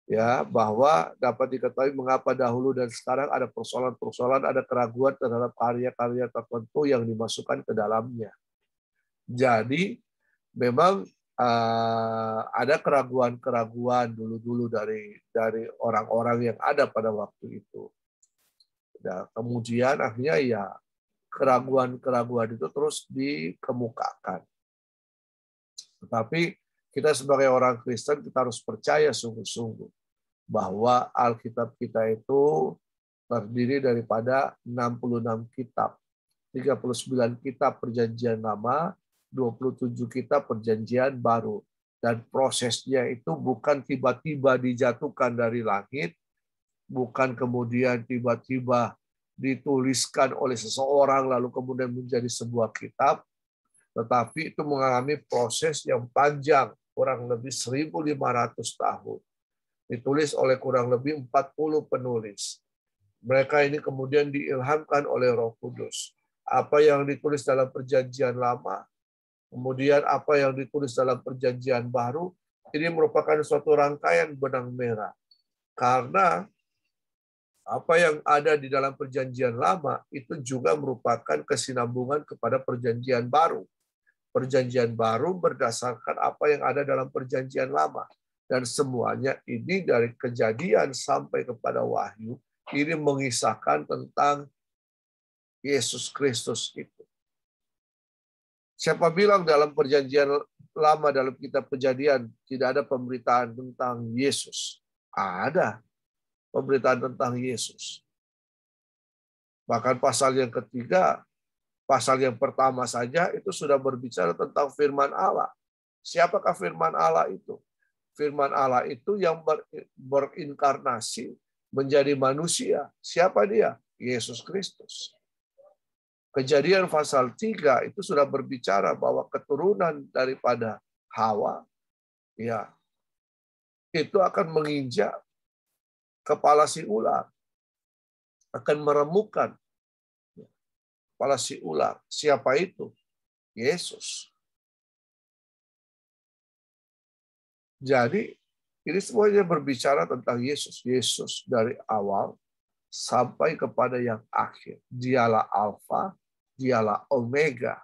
ya bahwa dapat diketahui mengapa dahulu dan sekarang ada persoalan-persoalan, ada keraguan terhadap karya-karya tertentu yang dimasukkan ke dalamnya. Jadi memang uh, ada keraguan-keraguan dulu-dulu dari dari orang-orang yang ada pada waktu itu. Nah, kemudian akhirnya ya keraguan-keraguan itu terus dikemukakan. Tetapi kita sebagai orang Kristen kita harus percaya sungguh-sungguh bahwa Alkitab kita itu terdiri daripada 66 kitab. 39 kitab perjanjian lama, 27 kitab perjanjian baru. Dan prosesnya itu bukan tiba-tiba dijatuhkan dari langit, bukan kemudian tiba-tiba dituliskan oleh seseorang lalu kemudian menjadi sebuah kitab, tetapi itu mengalami proses yang panjang, kurang lebih 1.500 tahun. Ditulis oleh kurang lebih 40 penulis. Mereka ini kemudian diilhamkan oleh roh kudus. Apa yang ditulis dalam perjanjian lama, kemudian apa yang ditulis dalam perjanjian baru, ini merupakan suatu rangkaian benang merah. Karena apa yang ada di dalam perjanjian lama itu juga merupakan kesinambungan kepada perjanjian baru. Perjanjian baru berdasarkan apa yang ada dalam perjanjian lama. Dan semuanya ini dari kejadian sampai kepada wahyu, ini mengisahkan tentang Yesus Kristus itu. Siapa bilang dalam perjanjian lama dalam kitab kejadian tidak ada pemberitaan tentang Yesus? Ada, pemberitaan tentang Yesus. Bahkan pasal yang ketiga, pasal yang pertama saja itu sudah berbicara tentang firman Allah. Siapakah firman Allah itu? Firman Allah itu yang ber, berinkarnasi menjadi manusia. Siapa dia? Yesus Kristus. Kejadian pasal 3 itu sudah berbicara bahwa keturunan daripada Hawa ya itu akan menginjak kepala si ular akan meremukkan kepala si ular. Siapa itu? Yesus. Jadi ini semuanya berbicara tentang Yesus. Yesus dari awal sampai kepada yang akhir. Dialah Alfa, dialah Omega.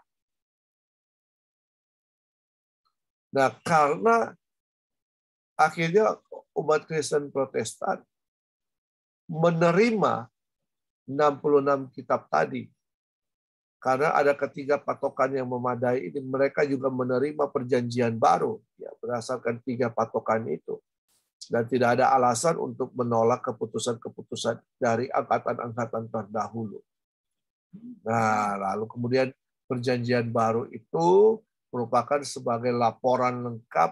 Nah karena akhirnya umat Kristen Protestan menerima 66 kitab tadi. Karena ada ketiga patokan yang memadai ini, mereka juga menerima perjanjian baru ya, berdasarkan tiga patokan itu. Dan tidak ada alasan untuk menolak keputusan-keputusan dari angkatan-angkatan terdahulu. Nah, lalu kemudian perjanjian baru itu merupakan sebagai laporan lengkap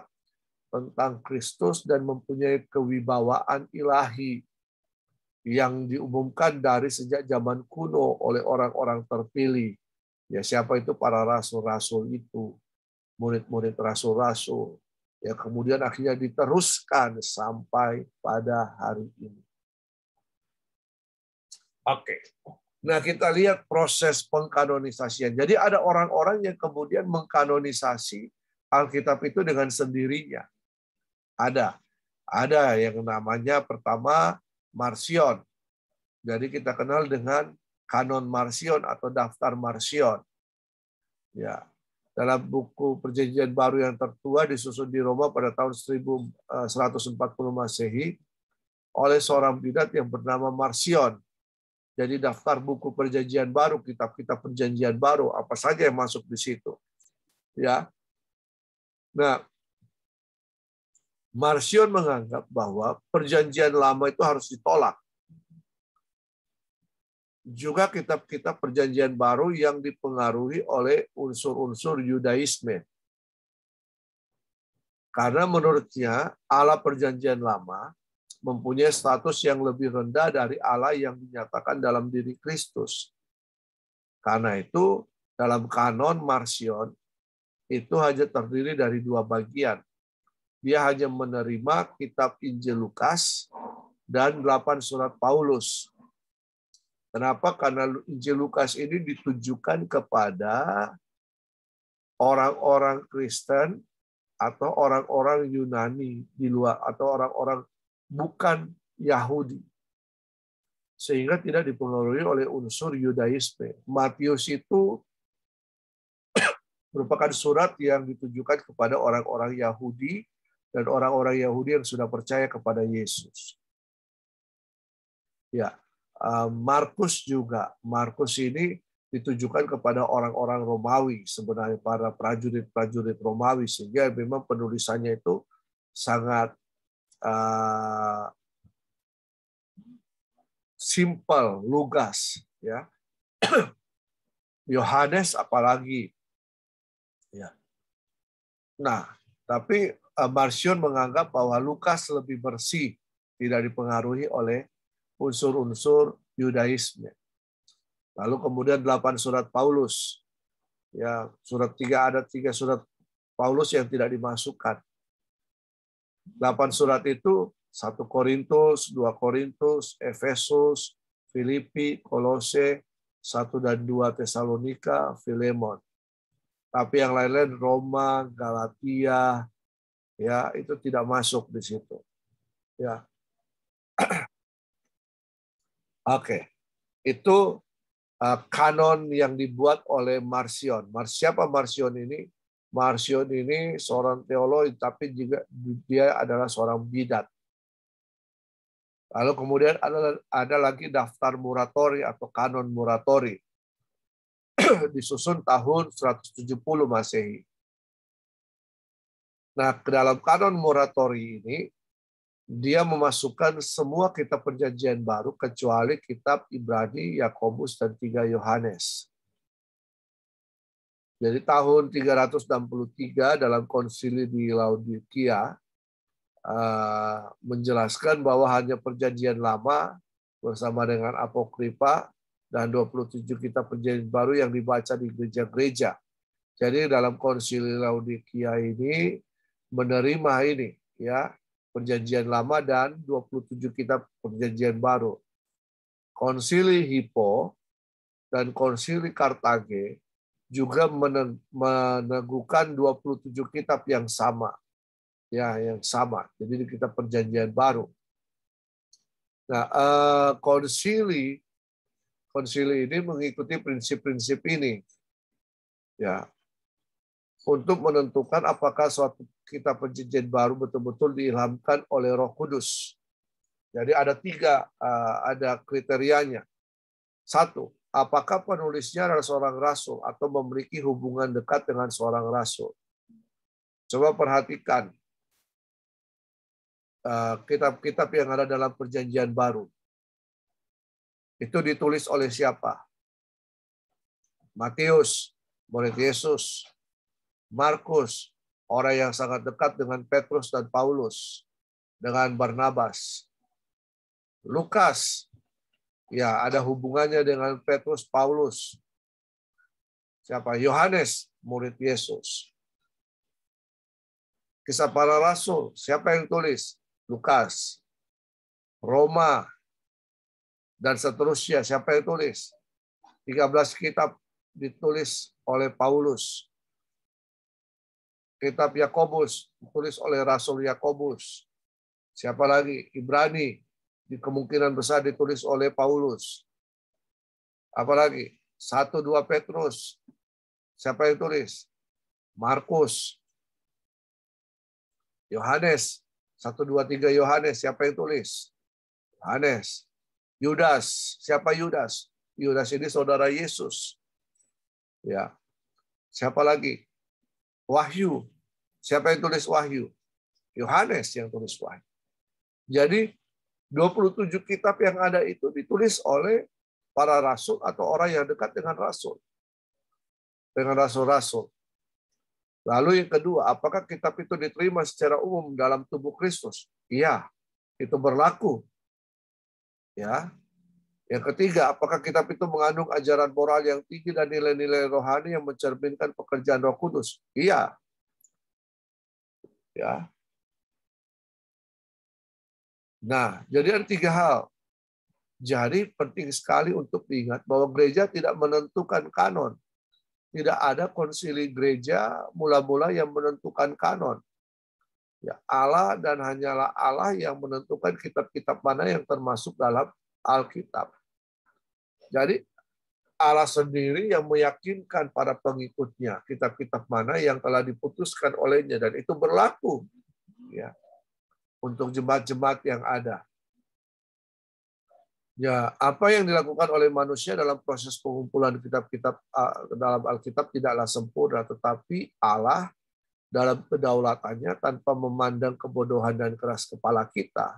tentang Kristus dan mempunyai kewibawaan ilahi yang diumumkan dari sejak zaman kuno oleh orang-orang terpilih. Ya siapa itu para rasul-rasul itu, murid-murid rasul-rasul. Ya kemudian akhirnya diteruskan sampai pada hari ini. Oke. Nah, kita lihat proses pengkanonisasian. Jadi ada orang-orang yang kemudian mengkanonisasi Alkitab itu dengan sendirinya. Ada. Ada yang namanya pertama Marsion. Jadi kita kenal dengan kanon Marsion atau daftar Marsion. Ya. Dalam buku Perjanjian Baru yang tertua disusun di Roma pada tahun 1140 eh, Masehi oleh seorang bidat yang bernama Marsion. Jadi daftar buku Perjanjian Baru, kitab-kitab Perjanjian Baru apa saja yang masuk di situ. Ya. Nah, Marsion menganggap bahwa perjanjian lama itu harus ditolak. Juga kitab-kitab perjanjian baru yang dipengaruhi oleh unsur-unsur Yudaisme. Karena menurutnya ala perjanjian lama mempunyai status yang lebih rendah dari ala yang dinyatakan dalam diri Kristus. Karena itu dalam kanon Marsion itu hanya terdiri dari dua bagian, dia hanya menerima kitab Injil Lukas dan delapan surat Paulus. Kenapa? Karena Injil Lukas ini ditujukan kepada orang-orang Kristen atau orang-orang Yunani di luar atau orang-orang bukan Yahudi. Sehingga tidak dipengaruhi oleh unsur Yudaisme. Matius itu merupakan surat yang ditujukan kepada orang-orang Yahudi dan orang-orang Yahudi yang sudah percaya kepada Yesus. Ya, eh, Markus juga. Markus ini ditujukan kepada orang-orang Romawi sebenarnya para prajurit-prajurit Romawi sehingga memang penulisannya itu sangat uh, eh, simple, lugas, ya. Yohanes apalagi, ya. Nah, tapi Eh, Marsion menganggap bahwa Lukas lebih bersih, tidak dipengaruhi oleh unsur-unsur Yudaisme. Lalu kemudian delapan surat Paulus. Ya, surat tiga ada tiga surat Paulus yang tidak dimasukkan. Delapan surat itu satu Korintus, dua Korintus, Efesus, Filipi, Kolose, satu dan dua Tesalonika, Filemon. Tapi yang lain-lain Roma, Galatia, ya itu tidak masuk di situ. Ya. Oke. Okay. Itu uh, kanon yang dibuat oleh Marsion. Mar siapa Marsion ini? Marsion ini seorang teolog tapi juga dia adalah seorang bidat. Lalu kemudian ada ada lagi daftar muratori atau kanon muratori disusun tahun 170 Masehi. Nah, ke dalam kanon moratori ini, dia memasukkan semua kitab perjanjian baru kecuali kitab Ibrani, Yakobus, dan tiga Yohanes. Jadi tahun 363 dalam konsili di Laodikia eh, menjelaskan bahwa hanya perjanjian lama bersama dengan apokripa dan 27 kitab perjanjian baru yang dibaca di gereja-gereja. Jadi dalam konsili Laodikia ini menerima ini ya perjanjian lama dan 27 kitab perjanjian baru. Konsili Hippo dan Konsili Kartage juga meneguhkan 27 kitab yang sama. Ya, yang sama. Jadi di kitab perjanjian baru. Nah, eh, konsili konsili ini mengikuti prinsip-prinsip ini. Ya, untuk menentukan apakah suatu kita perjanjian baru betul-betul diilhamkan oleh Roh Kudus. Jadi ada tiga eh, ada kriterianya. Satu, apakah penulisnya adalah seorang rasul atau memiliki hubungan dekat dengan seorang rasul. Coba perhatikan eh, kitab-kitab yang ada dalam perjanjian baru. Itu ditulis oleh siapa? Matius, murid Yesus. Markus, orang yang sangat dekat dengan Petrus dan Paulus, dengan Barnabas. Lukas, ya ada hubungannya dengan Petrus, Paulus. Siapa? Yohanes, murid Yesus. Kisah para rasul, siapa yang tulis? Lukas. Roma, dan seterusnya. Siapa yang tulis? 13 kitab ditulis oleh Paulus kitab Yakobus ditulis oleh Rasul Yakobus. Siapa lagi? Ibrani di kemungkinan besar ditulis oleh Paulus. Apalagi? Satu dua Petrus. Siapa yang tulis? Markus. Yohanes. Satu dua tiga Yohanes. Siapa yang tulis? Yohanes. Yudas. Siapa Yudas? Yudas ini saudara Yesus. Ya. Siapa lagi? wahyu. Siapa yang tulis wahyu? Yohanes yang tulis wahyu. Jadi 27 kitab yang ada itu ditulis oleh para rasul atau orang yang dekat dengan rasul. Dengan rasul-rasul. Lalu yang kedua, apakah kitab itu diterima secara umum dalam tubuh Kristus? Iya, itu berlaku. Ya, yang ketiga, apakah kitab itu mengandung ajaran moral yang tinggi dan nilai-nilai rohani yang mencerminkan pekerjaan Roh Kudus? Iya. Ya. Nah, jadi ada tiga hal. Jadi penting sekali untuk diingat bahwa gereja tidak menentukan kanon. Tidak ada konsili gereja mula-mula yang menentukan kanon. Ya, Allah dan hanyalah Allah yang menentukan kitab-kitab mana yang termasuk dalam Alkitab. Jadi Allah sendiri yang meyakinkan para pengikutnya kitab-kitab mana yang telah diputuskan olehnya dan itu berlaku ya untuk jemaat-jemaat yang ada. Ya, apa yang dilakukan oleh manusia dalam proses pengumpulan kitab-kitab ah, dalam Alkitab tidaklah sempurna, tetapi Allah dalam kedaulatannya tanpa memandang kebodohan dan keras kepala kita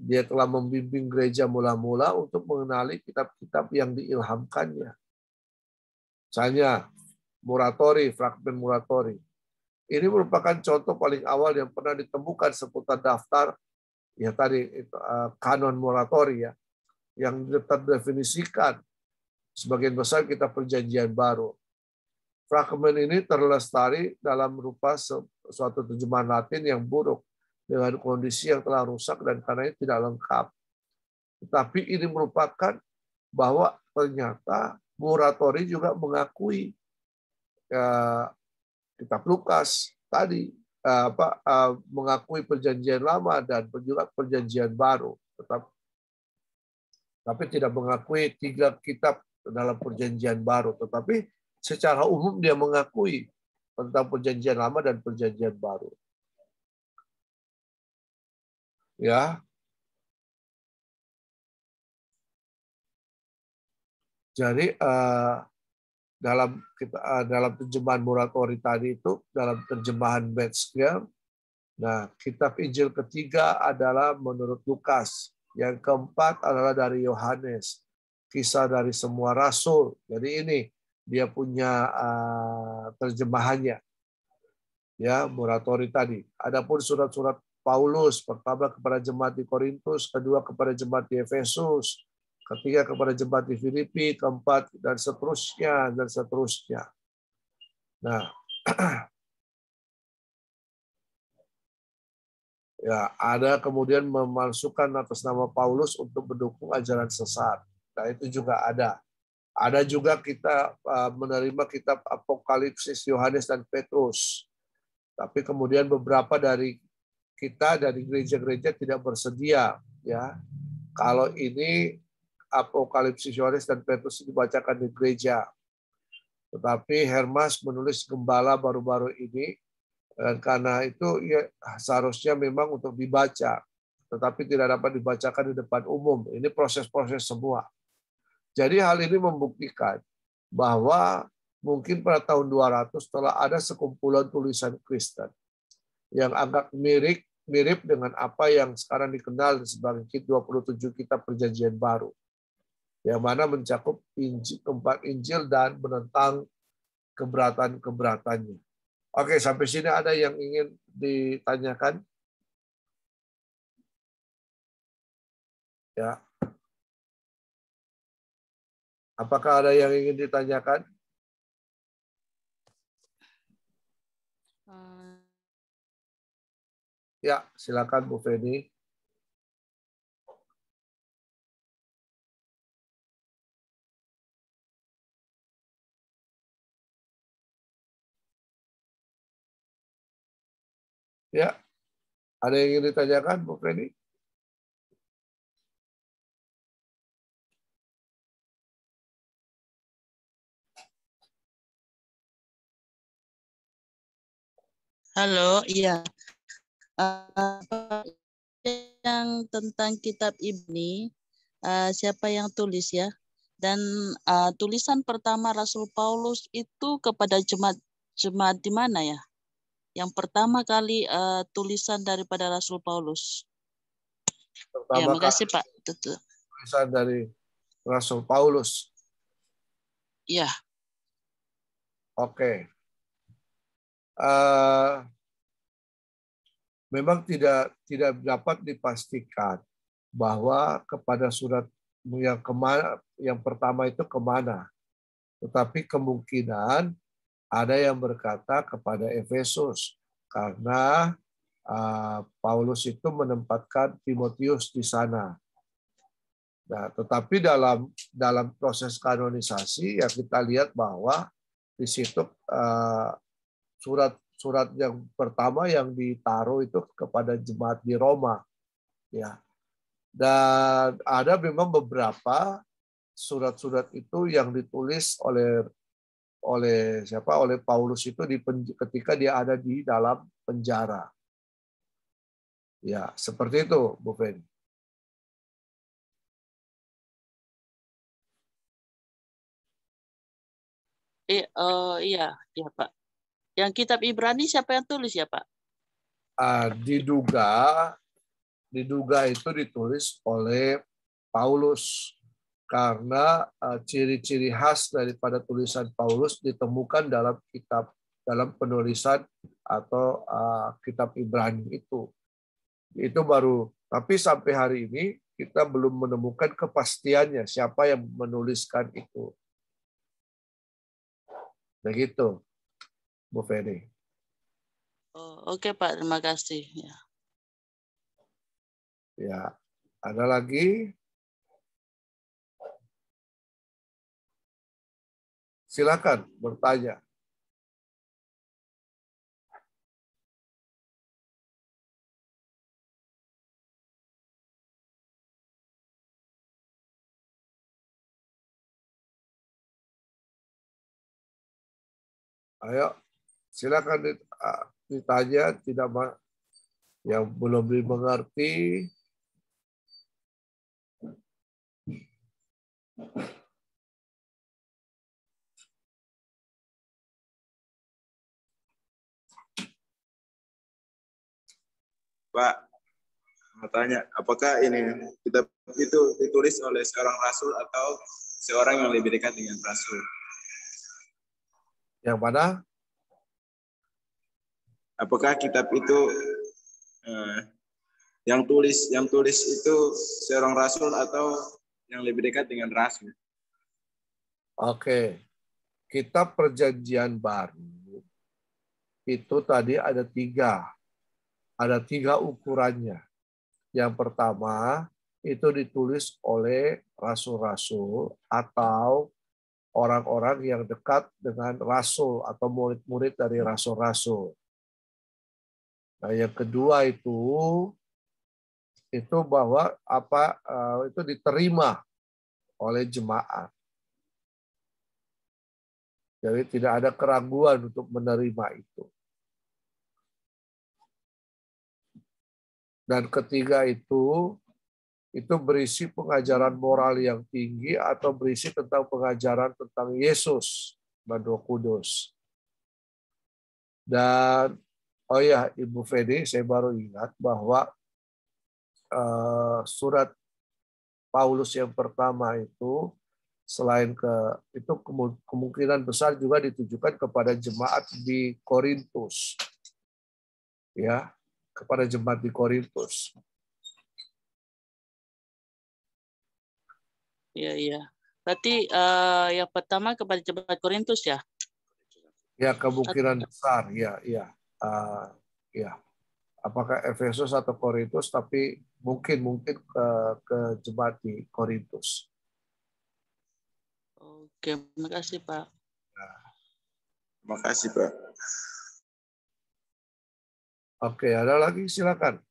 dia telah membimbing gereja mula-mula untuk mengenali kitab-kitab yang diilhamkannya. Misalnya, Muratori, fragmen Muratori. Ini merupakan contoh paling awal yang pernah ditemukan seputar daftar ya tadi eh, kanon moratori ya yang terdefinisikan sebagian besar kita perjanjian baru. Fragmen ini terlestari dalam rupa suatu terjemahan Latin yang buruk dengan kondisi yang telah rusak dan karena itu tidak lengkap. Tetapi ini merupakan bahwa ternyata Muratori juga mengakui ya, kitab Lukas tadi ya, apa ya, mengakui perjanjian lama dan juga perjanjian baru tetap tapi tidak mengakui tiga kitab dalam perjanjian baru tetapi secara umum dia mengakui tentang perjanjian lama dan perjanjian baru ya Jadi uh, dalam kita uh, dalam terjemahan Muratori tadi itu dalam terjemahan Metzger, nah kitab Injil ketiga adalah menurut Lukas, yang keempat adalah dari Yohanes, kisah dari semua rasul. Jadi ini dia punya uh, terjemahannya. Ya, Muratori tadi. Adapun surat-surat Paulus, pertama kepada jemaat di Korintus, kedua kepada jemaat di Efesus, ketiga kepada jemaat di Filipi, keempat dan seterusnya dan seterusnya. Nah, ya ada kemudian memalsukan atas nama Paulus untuk mendukung ajaran sesat. Nah itu juga ada. Ada juga kita uh, menerima kitab Apokalipsis Yohanes dan Petrus. Tapi kemudian beberapa dari kita dari gereja-gereja tidak bersedia ya kalau ini Apokalipsis Yohanes dan Petrus dibacakan di gereja. Tetapi Hermas menulis gembala baru-baru ini dan karena itu ya, seharusnya memang untuk dibaca, tetapi tidak dapat dibacakan di depan umum. Ini proses-proses semua. Jadi hal ini membuktikan bahwa mungkin pada tahun 200 telah ada sekumpulan tulisan Kristen yang agak mirip mirip dengan apa yang sekarang dikenal sebagai Kit 27 Kitab Perjanjian Baru, yang mana mencakup Injil, keempat Injil dan menentang keberatan-keberatannya. Oke, sampai sini ada yang ingin ditanyakan? Ya. Apakah ada yang ingin ditanyakan? Ya, silakan Bu Feni. Ya, ada yang ingin ditanyakan Bu Feni? Halo, iya uh, yang tentang kitab ini uh, eh, siapa yang tulis ya? Dan uh, tulisan pertama Rasul Paulus itu kepada jemaat jemaat di mana ya? Yang pertama kali uh, tulisan daripada Rasul Paulus. Ya, pertama ya, makasih Pak. Tutu. Tulisan dari Rasul Paulus. Ya. Oke. Okay. Uh, memang tidak tidak dapat dipastikan bahwa kepada surat yang kemana yang pertama itu kemana tetapi kemungkinan ada yang berkata kepada Efesus karena uh, Paulus itu menempatkan Timotius di sana nah tetapi dalam dalam proses kanonisasi ya kita lihat bahwa di situ uh, surat surat yang pertama yang ditaruh itu kepada jemaat di Roma. Ya. Dan ada memang beberapa surat-surat itu yang ditulis oleh oleh siapa oleh Paulus itu di ketika dia ada di dalam penjara. Ya, seperti itu, Bu Feni. Eh, uh, iya, iya Pak. Yang kitab Ibrani siapa yang tulis ya Pak? Uh, diduga diduga itu ditulis oleh Paulus karena ah, ciri-ciri uh, khas daripada tulisan Paulus ditemukan dalam kitab dalam penulisan atau uh, kitab Ibrani itu. Itu baru tapi sampai hari ini kita belum menemukan kepastiannya siapa yang menuliskan itu. Begitu. Bu Ferry. Oh, Oke okay, Pak, terima kasih. Ya. ya, ada lagi? Silakan bertanya. Ayo, silakan ditanya tidak yang belum dimengerti Pak mau tanya apakah ini kita itu ditulis oleh seorang rasul atau seorang yang lebih dekat dengan rasul yang mana apakah kitab itu eh, yang tulis yang tulis itu seorang rasul atau yang lebih dekat dengan rasul. Oke. Kitab Perjanjian Baru itu tadi ada tiga. Ada tiga ukurannya. Yang pertama itu ditulis oleh rasul-rasul atau orang-orang yang dekat dengan rasul atau murid-murid dari rasul-rasul. Nah, yang kedua itu itu bahwa apa eh, itu diterima oleh jemaat. Jadi tidak ada keraguan untuk menerima itu. Dan ketiga itu itu berisi pengajaran moral yang tinggi atau berisi tentang pengajaran tentang Yesus dan Roh Kudus. Dan Oh ya, Ibu Fede, saya baru ingat bahwa uh, surat Paulus yang pertama itu selain ke itu kemungkinan besar juga ditujukan kepada jemaat di Korintus. Ya, kepada jemaat di Korintus. Iya, iya. Berarti uh, yang pertama kepada jemaat Korintus ya? Ya, kemungkinan besar, ya, iya uh, ya apakah Efesus atau Korintus tapi mungkin mungkin ke jemaat di Korintus. Oke, terima kasih Pak. Ya. Terima kasih Pak. Oke, ada lagi silakan.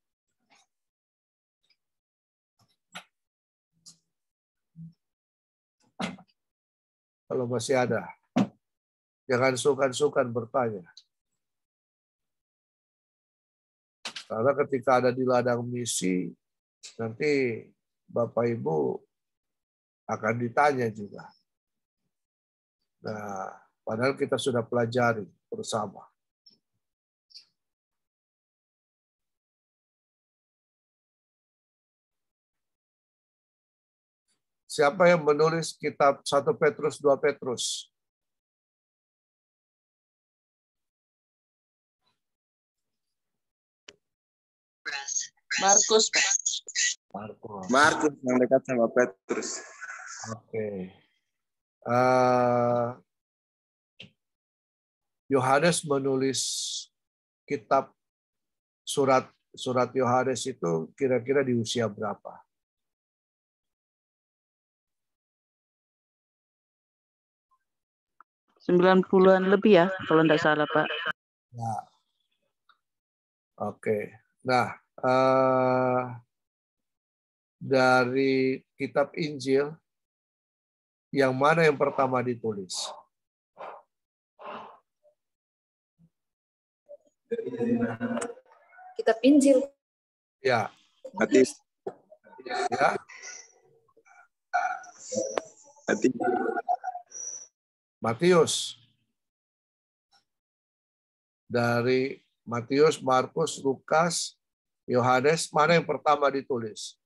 Kalau masih ada, jangan sukan-sukan bertanya. Karena ketika ada di ladang misi, nanti Bapak Ibu akan ditanya juga. Nah, padahal kita sudah pelajari bersama. Siapa yang menulis kitab 1 Petrus 2 Petrus? Markus Markus. Markus yang dekat sama Petrus. Oke. Okay. Uh, eh, menulis kitab surat surat Yohanes itu kira-kira di usia berapa? Sembilan puluhan lebih ya, kalau tidak salah Pak. Nah. Oke. Nah, uh, dari kitab Injil yang mana yang pertama ditulis? Kitab Injil. Ya. Matius. Ya. Matius. Dari Matius, Markus, Lukas, Yohanes, mana yang pertama ditulis?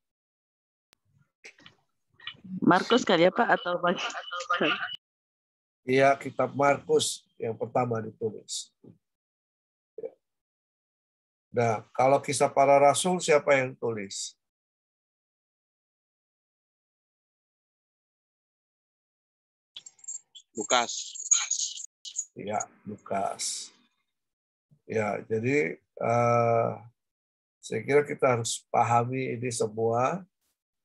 Markus kali ya Pak atau Iya, kitab Markus yang pertama ditulis. Nah, kalau kisah para rasul siapa yang tulis? Lukas. Iya Lukas. Ya, jadi uh, saya kira kita harus pahami ini semua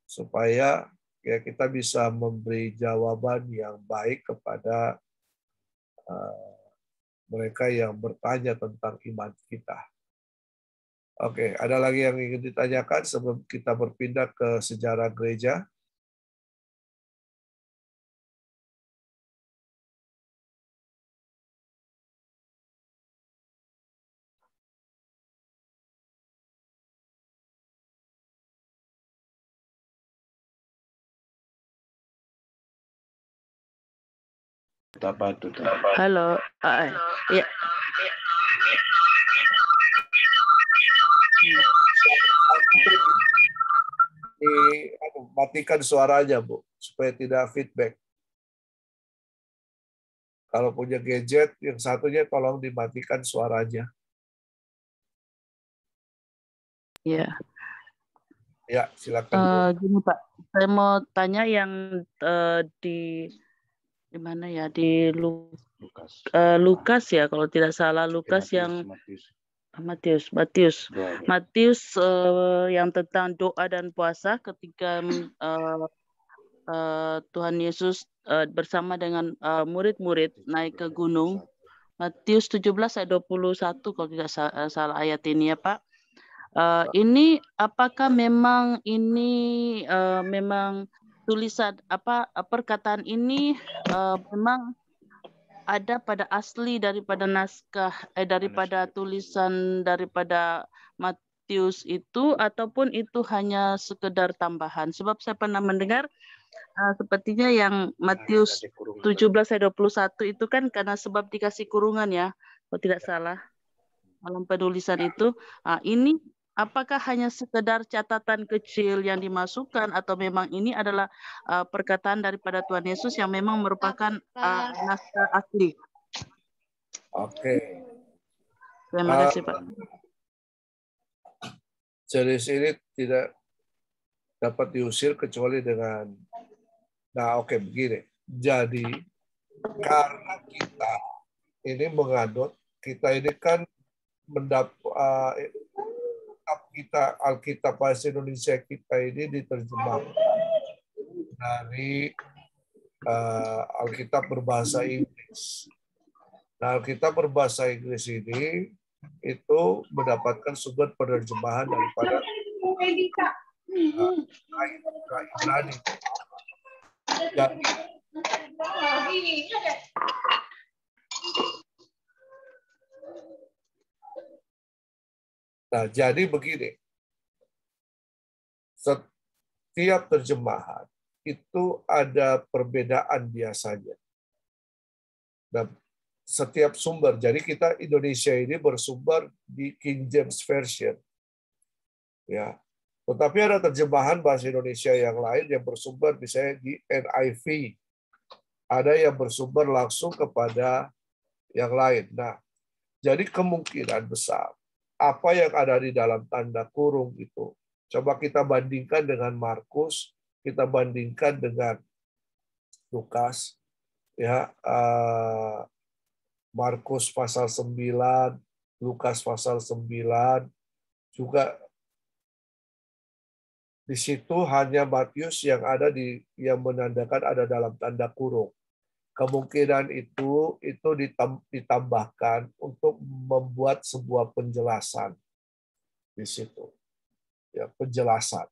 supaya ya kita bisa memberi jawaban yang baik kepada uh, mereka yang bertanya tentang iman kita. Oke, ada lagi yang ingin ditanyakan sebelum kita berpindah ke sejarah gereja? Halo. Uh, ya. Di, matikan suaranya, Bu, supaya tidak feedback. Kalau punya gadget, yang satunya tolong dimatikan suaranya. Iya. Ya, silakan. Uh, gini Pak, saya mau tanya yang uh, di di mana ya di Lukas. Uh, Lukas ya kalau tidak salah Lukas ya, Matius, yang Matius. Matius, Matius, ya, ya. uh, yang tentang doa dan puasa ketika uh, uh, Tuhan Yesus uh, bersama dengan uh, murid-murid naik ke gunung. Matius 17 ayat 21 kalau tidak salah ayat ini ya Pak. Uh, ini apakah memang ini uh, memang tulisan apa eh, perkataan ini uh, memang ada pada asli daripada naskah eh daripada tulisan daripada Matius itu ataupun itu hanya sekedar tambahan sebab saya pernah mendengar uh, sepertinya yang Matius 17 ayat 21 itu kan karena sebab dikasih kurungan ya kalau tidak ya. salah dalam penulisan itu uh, ini apakah hanya sekedar catatan kecil yang dimasukkan atau memang ini adalah uh, perkataan daripada Tuhan Yesus yang memang merupakan uh, naskah asli? Oke. Okay. Terima uh, kasih Pak. Eh, jenis ini tidak dapat diusir kecuali dengan nah oke okay, begini. Jadi karena kita ini menganut kita ini kan mendapat uh, kita Alkitab bahasa Indonesia kita ini diterjemahkan dari uh, Alkitab berbahasa Inggris. Nah, Alkitab berbahasa Inggris ini itu mendapatkan sumber penerjemahan daripada Ibrani. Hmm. Ya. Dan Nah, jadi begini. Setiap terjemahan itu ada perbedaan biasanya. Dan setiap sumber. Jadi kita Indonesia ini bersumber di King James Version. Ya. Tetapi ada terjemahan bahasa Indonesia yang lain yang bersumber misalnya di NIV. Ada yang bersumber langsung kepada yang lain. Nah, jadi kemungkinan besar apa yang ada di dalam tanda kurung itu. Coba kita bandingkan dengan Markus, kita bandingkan dengan Lukas, ya eh, Markus pasal 9, Lukas pasal 9 juga di situ hanya Matius yang ada di yang menandakan ada dalam tanda kurung kemungkinan itu itu ditambahkan untuk membuat sebuah penjelasan di situ. Ya, penjelasan.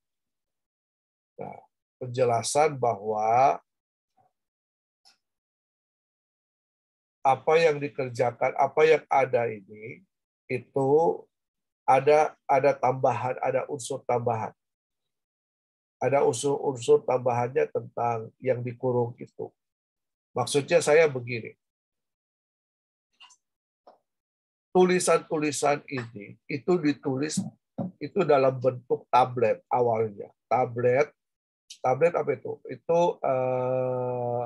Nah, penjelasan bahwa apa yang dikerjakan, apa yang ada ini itu ada ada tambahan, ada unsur tambahan. Ada unsur-unsur tambahannya tentang yang dikurung itu Maksudnya saya begini. Tulisan-tulisan ini itu ditulis itu dalam bentuk tablet awalnya. Tablet, tablet apa itu? Itu eh,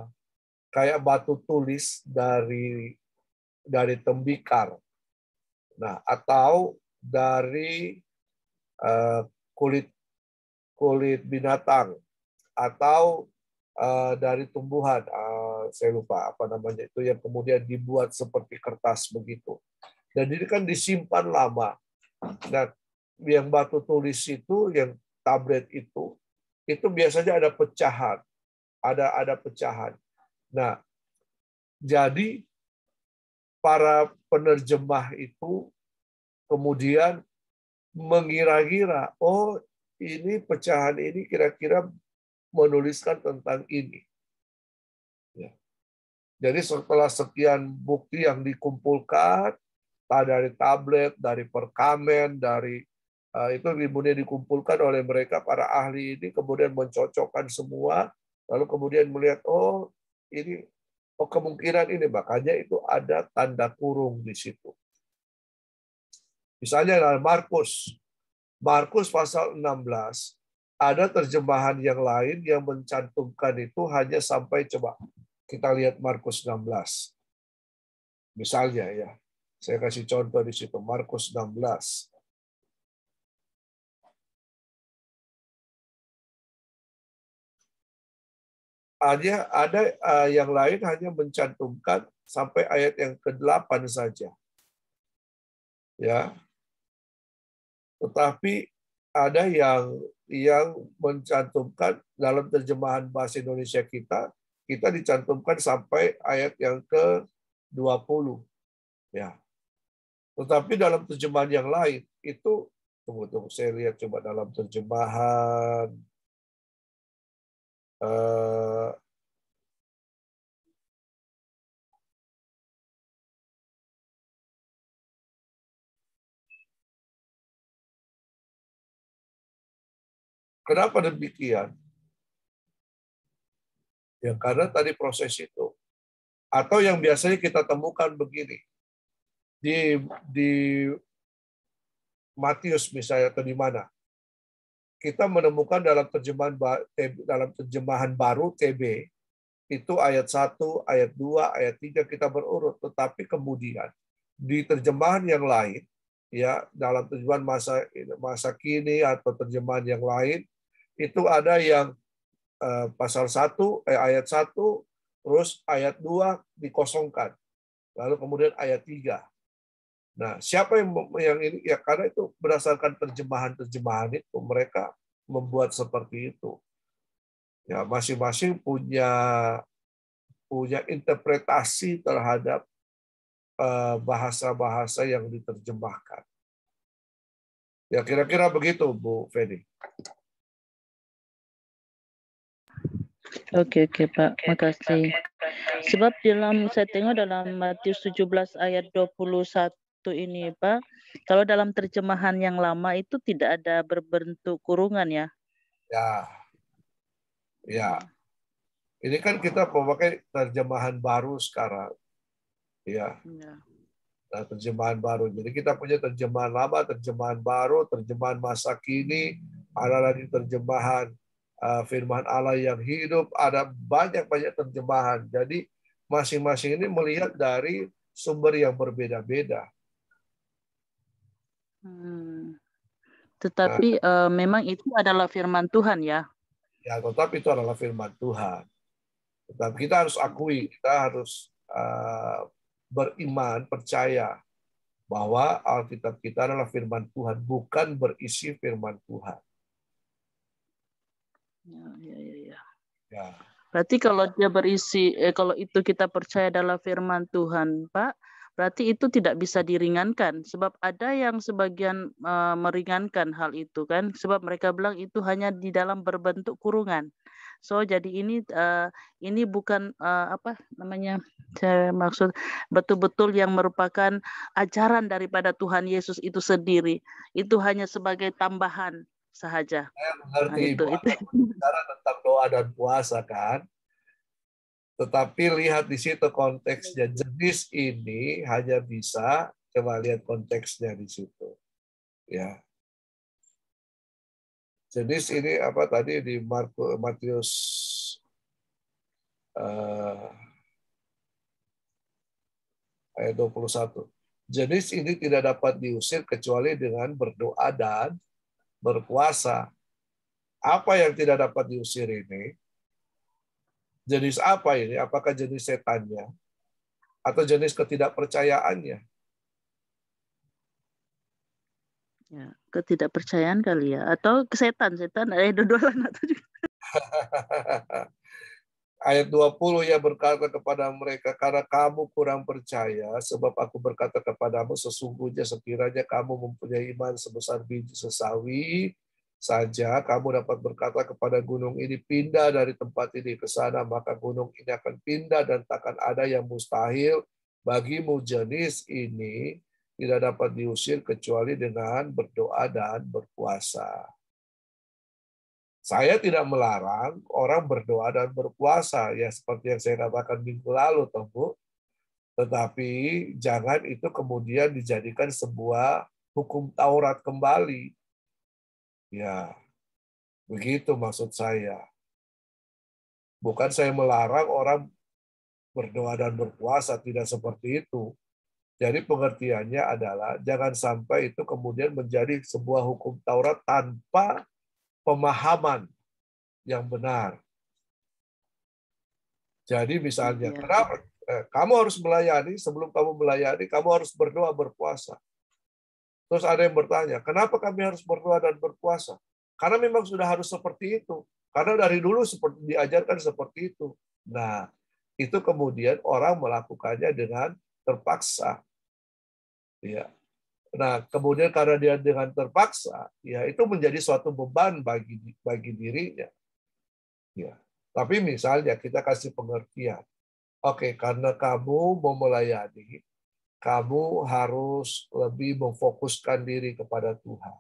kayak batu tulis dari dari tembikar. Nah, atau dari eh, kulit kulit binatang atau Eh, dari tumbuhan, eh, saya lupa apa namanya itu yang kemudian dibuat seperti kertas begitu. Dan ini kan disimpan lama. Nah, yang batu tulis itu, yang tablet itu, itu biasanya ada pecahan, ada ada pecahan. Nah, jadi para penerjemah itu kemudian mengira-ngira, oh ini pecahan ini kira-kira menuliskan tentang ini. Ya. Jadi setelah sekian bukti yang dikumpulkan, dari tablet, dari perkamen, dari eh, itu kemudian dikumpulkan oleh mereka para ahli ini, kemudian mencocokkan semua, lalu kemudian melihat oh ini oh kemungkinan ini makanya itu ada tanda kurung di situ. Misalnya dalam Markus, Markus pasal 16 ada terjemahan yang lain yang mencantumkan itu hanya sampai coba kita lihat Markus 16. Misalnya ya, saya kasih contoh di situ Markus 16. Hanya ada eh, yang lain hanya mencantumkan sampai ayat yang ke-8 saja. Ya. Tetapi ada yang yang mencantumkan dalam terjemahan bahasa Indonesia kita, kita dicantumkan sampai ayat yang ke-20. Ya. Tetapi dalam terjemahan yang lain, itu, tunggu, tunggu, saya lihat coba dalam terjemahan, eh, Kenapa demikian? Ya karena tadi proses itu. Atau yang biasanya kita temukan begini. Di di Matius misalnya atau di mana? Kita menemukan dalam terjemahan eh, dalam terjemahan baru TB itu ayat 1, ayat 2, ayat 3 kita berurut, tetapi kemudian di terjemahan yang lain ya dalam terjemahan masa masa kini atau terjemahan yang lain itu ada yang eh, pasal 1 eh, ayat 1 terus ayat 2 dikosongkan. Lalu kemudian ayat 3. Nah, siapa yang yang ini ya karena itu berdasarkan terjemahan-terjemahan itu mereka membuat seperti itu. Ya, masing-masing punya punya interpretasi terhadap eh, bahasa-bahasa yang diterjemahkan. Ya kira-kira begitu Bu Feni. Oke, okay, oke okay, Pak. Makasih. Sebab dalam saya tengok dalam Matius 17 ayat 21 ini Pak, kalau dalam terjemahan yang lama itu tidak ada berbentuk kurungan ya? Ya. Ya. Ini kan kita memakai terjemahan baru sekarang. Ya. ya. Nah, terjemahan baru. Jadi kita punya terjemahan lama, terjemahan baru, terjemahan masa kini, ada lagi terjemahan Ah, firman Allah yang hidup, ada banyak-banyak terjemahan. Jadi masing-masing ini melihat dari sumber yang berbeda-beda. Hmm. Tetapi nah, uh, memang itu adalah firman Tuhan ya. Ya, tetapi itu adalah firman Tuhan. Tetapi kita harus akui, kita harus uh, beriman, percaya bahwa Alkitab kita adalah firman Tuhan, bukan berisi firman Tuhan. Ya, ya, ya, ya. ya. Berarti kalau dia berisi, eh, kalau itu kita percaya adalah firman Tuhan, Pak, berarti itu tidak bisa diringankan. Sebab ada yang sebagian uh, meringankan hal itu kan, sebab mereka bilang itu hanya di dalam berbentuk kurungan. So jadi ini uh, ini bukan uh, apa namanya saya maksud betul-betul yang merupakan ajaran daripada Tuhan Yesus itu sendiri. Itu hanya sebagai tambahan sahaja. Saya mengerti nah, gitu, itu, itu. bicara tentang doa dan puasa kan. Tetapi lihat di situ konteksnya jenis ini hanya bisa coba lihat konteksnya di situ. Ya. Jenis ini apa tadi di Markus Matius uh, ayat 21. Jenis ini tidak dapat diusir kecuali dengan berdoa dan berkuasa. Apa yang tidak dapat diusir ini? Jenis apa ini? Apakah jenis setannya? Atau jenis ketidakpercayaannya? Ya, ketidakpercayaan kali ya. Atau kesetan, setan, eh dodolan atau juga. Ayat 20 ia berkata kepada mereka, karena kamu kurang percaya, sebab aku berkata kepadamu sesungguhnya sekiranya kamu mempunyai iman sebesar biji sesawi saja, kamu dapat berkata kepada gunung ini pindah dari tempat ini ke sana, maka gunung ini akan pindah dan takkan ada yang mustahil bagimu jenis ini tidak dapat diusir kecuali dengan berdoa dan berpuasa. Saya tidak melarang orang berdoa dan berpuasa ya seperti yang saya katakan minggu lalu, toh Tetapi jangan itu kemudian dijadikan sebuah hukum Taurat kembali. Ya, begitu maksud saya. Bukan saya melarang orang berdoa dan berpuasa, tidak seperti itu. Jadi pengertiannya adalah jangan sampai itu kemudian menjadi sebuah hukum Taurat tanpa pemahaman yang benar. Jadi misalnya, ya. kenapa eh, kamu harus melayani? Sebelum kamu melayani, kamu harus berdoa berpuasa. Terus ada yang bertanya, kenapa kami harus berdoa dan berpuasa? Karena memang sudah harus seperti itu. Karena dari dulu seperti diajarkan seperti itu. Nah, itu kemudian orang melakukannya dengan terpaksa. Ya. Nah, kemudian karena dia dengan terpaksa, ya itu menjadi suatu beban bagi bagi dirinya. Ya. Tapi misalnya kita kasih pengertian. Oke, karena kamu mau melayani, kamu harus lebih memfokuskan diri kepada Tuhan.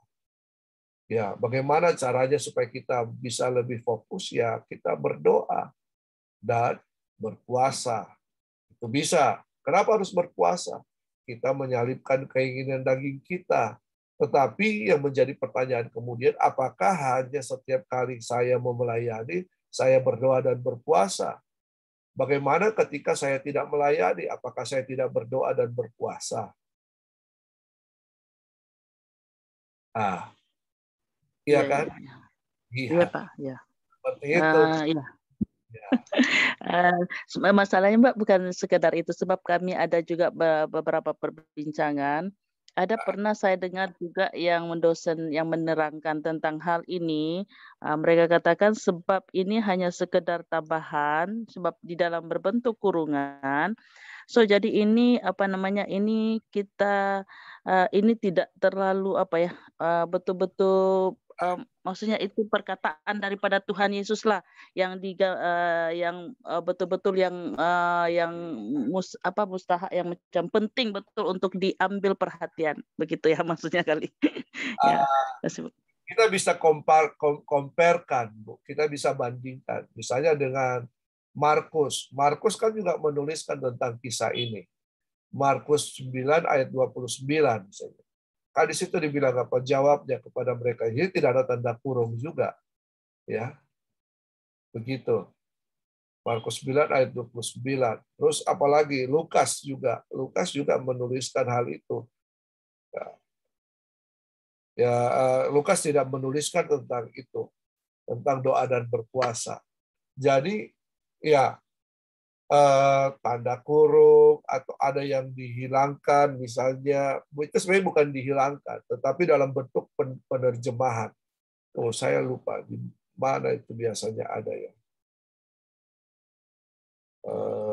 Ya, bagaimana caranya supaya kita bisa lebih fokus? Ya, kita berdoa dan berpuasa. Itu bisa. Kenapa harus berpuasa? kita menyalipkan keinginan daging kita. Tetapi yang menjadi pertanyaan kemudian, apakah hanya setiap kali saya mau melayani, saya berdoa dan berpuasa? Bagaimana ketika saya tidak melayani, apakah saya tidak berdoa dan berpuasa? Ah, iya ya, kan? Iya, ya, Pak. Ya. Seperti itu. Uh, ya uh, masalahnya Mbak bukan sekedar itu sebab kami ada juga beberapa perbincangan. Ada ah. pernah saya dengar juga yang mendosen yang menerangkan tentang hal ini. Uh, mereka katakan sebab ini hanya sekedar tambahan sebab di dalam berbentuk kurungan. So jadi ini apa namanya ini kita uh, ini tidak terlalu apa ya eh, betul-betul uh, um, maksudnya itu perkataan daripada Tuhan Yesuslah yang diga, uh, yang betul eh, betul-betul yang uh, yang mus apa mustahak yang macam penting betul untuk diambil perhatian begitu ya maksudnya kali. ya. Ah, kita bisa kompar kom Bu. Kita bisa bandingkan misalnya dengan Markus. Markus kan juga menuliskan tentang kisah ini. Markus 9 ayat 29 misalnya. Kalau di situ dibilang apa? Jawabnya kepada mereka. ini tidak ada tanda kurung juga. Ya. Begitu. Markus 9 ayat 29. Terus apalagi Lukas juga. Lukas juga menuliskan hal itu. Ya, ya eh, Lukas tidak menuliskan tentang itu, tentang doa dan berpuasa. Jadi ya Eh, tanda kurung atau ada yang dihilangkan misalnya itu sebenarnya bukan dihilangkan tetapi dalam bentuk penerjemahan oh saya lupa di mana itu biasanya ada ya eh,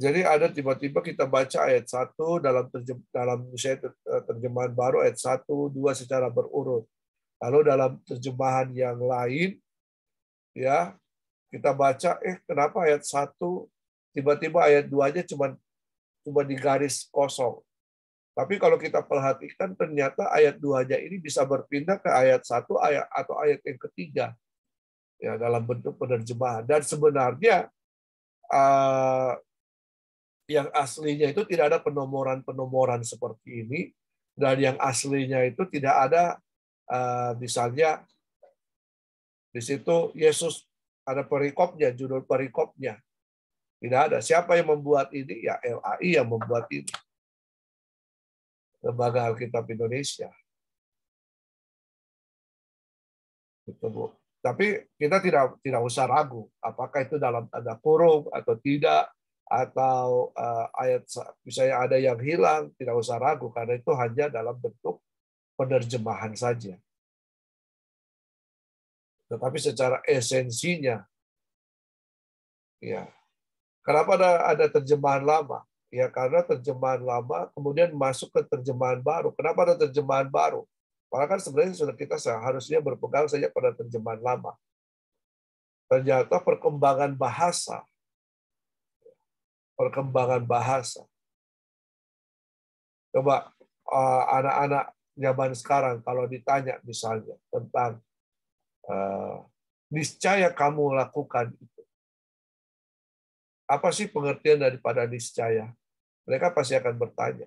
Jadi ada tiba-tiba kita baca ayat 1 dalam terjem, dalam misalnya eh, terjemahan baru ayat 1 2 secara berurut. Lalu dalam terjemahan yang lain ya kita baca eh kenapa ayat 1 tiba-tiba ayat 2 aja cuma cuma di garis kosong. Tapi kalau kita perhatikan ternyata ayat 2-nya ini bisa berpindah ke ayat 1 ayat atau ayat yang ketiga. Ya dalam bentuk penerjemahan dan sebenarnya ah, yang aslinya itu tidak ada penomoran-penomoran seperti ini dan yang aslinya itu tidak ada eh, misalnya di situ Yesus ada perikopnya, judul perikopnya. Tidak ada. Siapa yang membuat ini? Ya LAI yang membuat ini. Lembaga Alkitab Indonesia. Gitu, Bu. Tapi kita tidak tidak usah ragu apakah itu dalam tanda kurung atau tidak atau uh, ayat misalnya ada yang hilang, tidak usah ragu karena itu hanya dalam bentuk penerjemahan saja. Tetapi secara esensinya, ya kenapa ada, ada terjemahan lama? Ya karena terjemahan lama kemudian masuk ke terjemahan baru. Kenapa ada terjemahan baru? Karena kan sebenarnya sudah kita seharusnya berpegang saja pada terjemahan lama. Ternyata perkembangan bahasa perkembangan bahasa. Coba eh, anak-anak zaman sekarang kalau ditanya misalnya tentang uh, niscaya kamu lakukan itu. Apa sih pengertian daripada niscaya? Mereka pasti akan bertanya.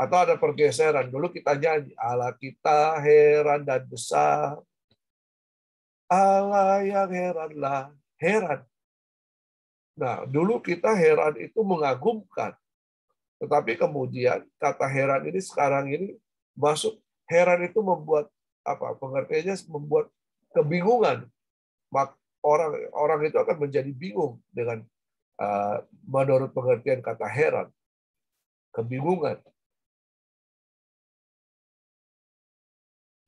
Atau ada pergeseran. Dulu kita nyanyi, Allah kita heran dan besar. Allah yang heranlah, heran Nah, dulu kita heran itu mengagumkan. Tetapi kemudian kata heran ini sekarang ini masuk heran itu membuat apa pengertiannya membuat kebingungan. orang orang itu akan menjadi bingung dengan uh, menurut pengertian kata heran. Kebingungan.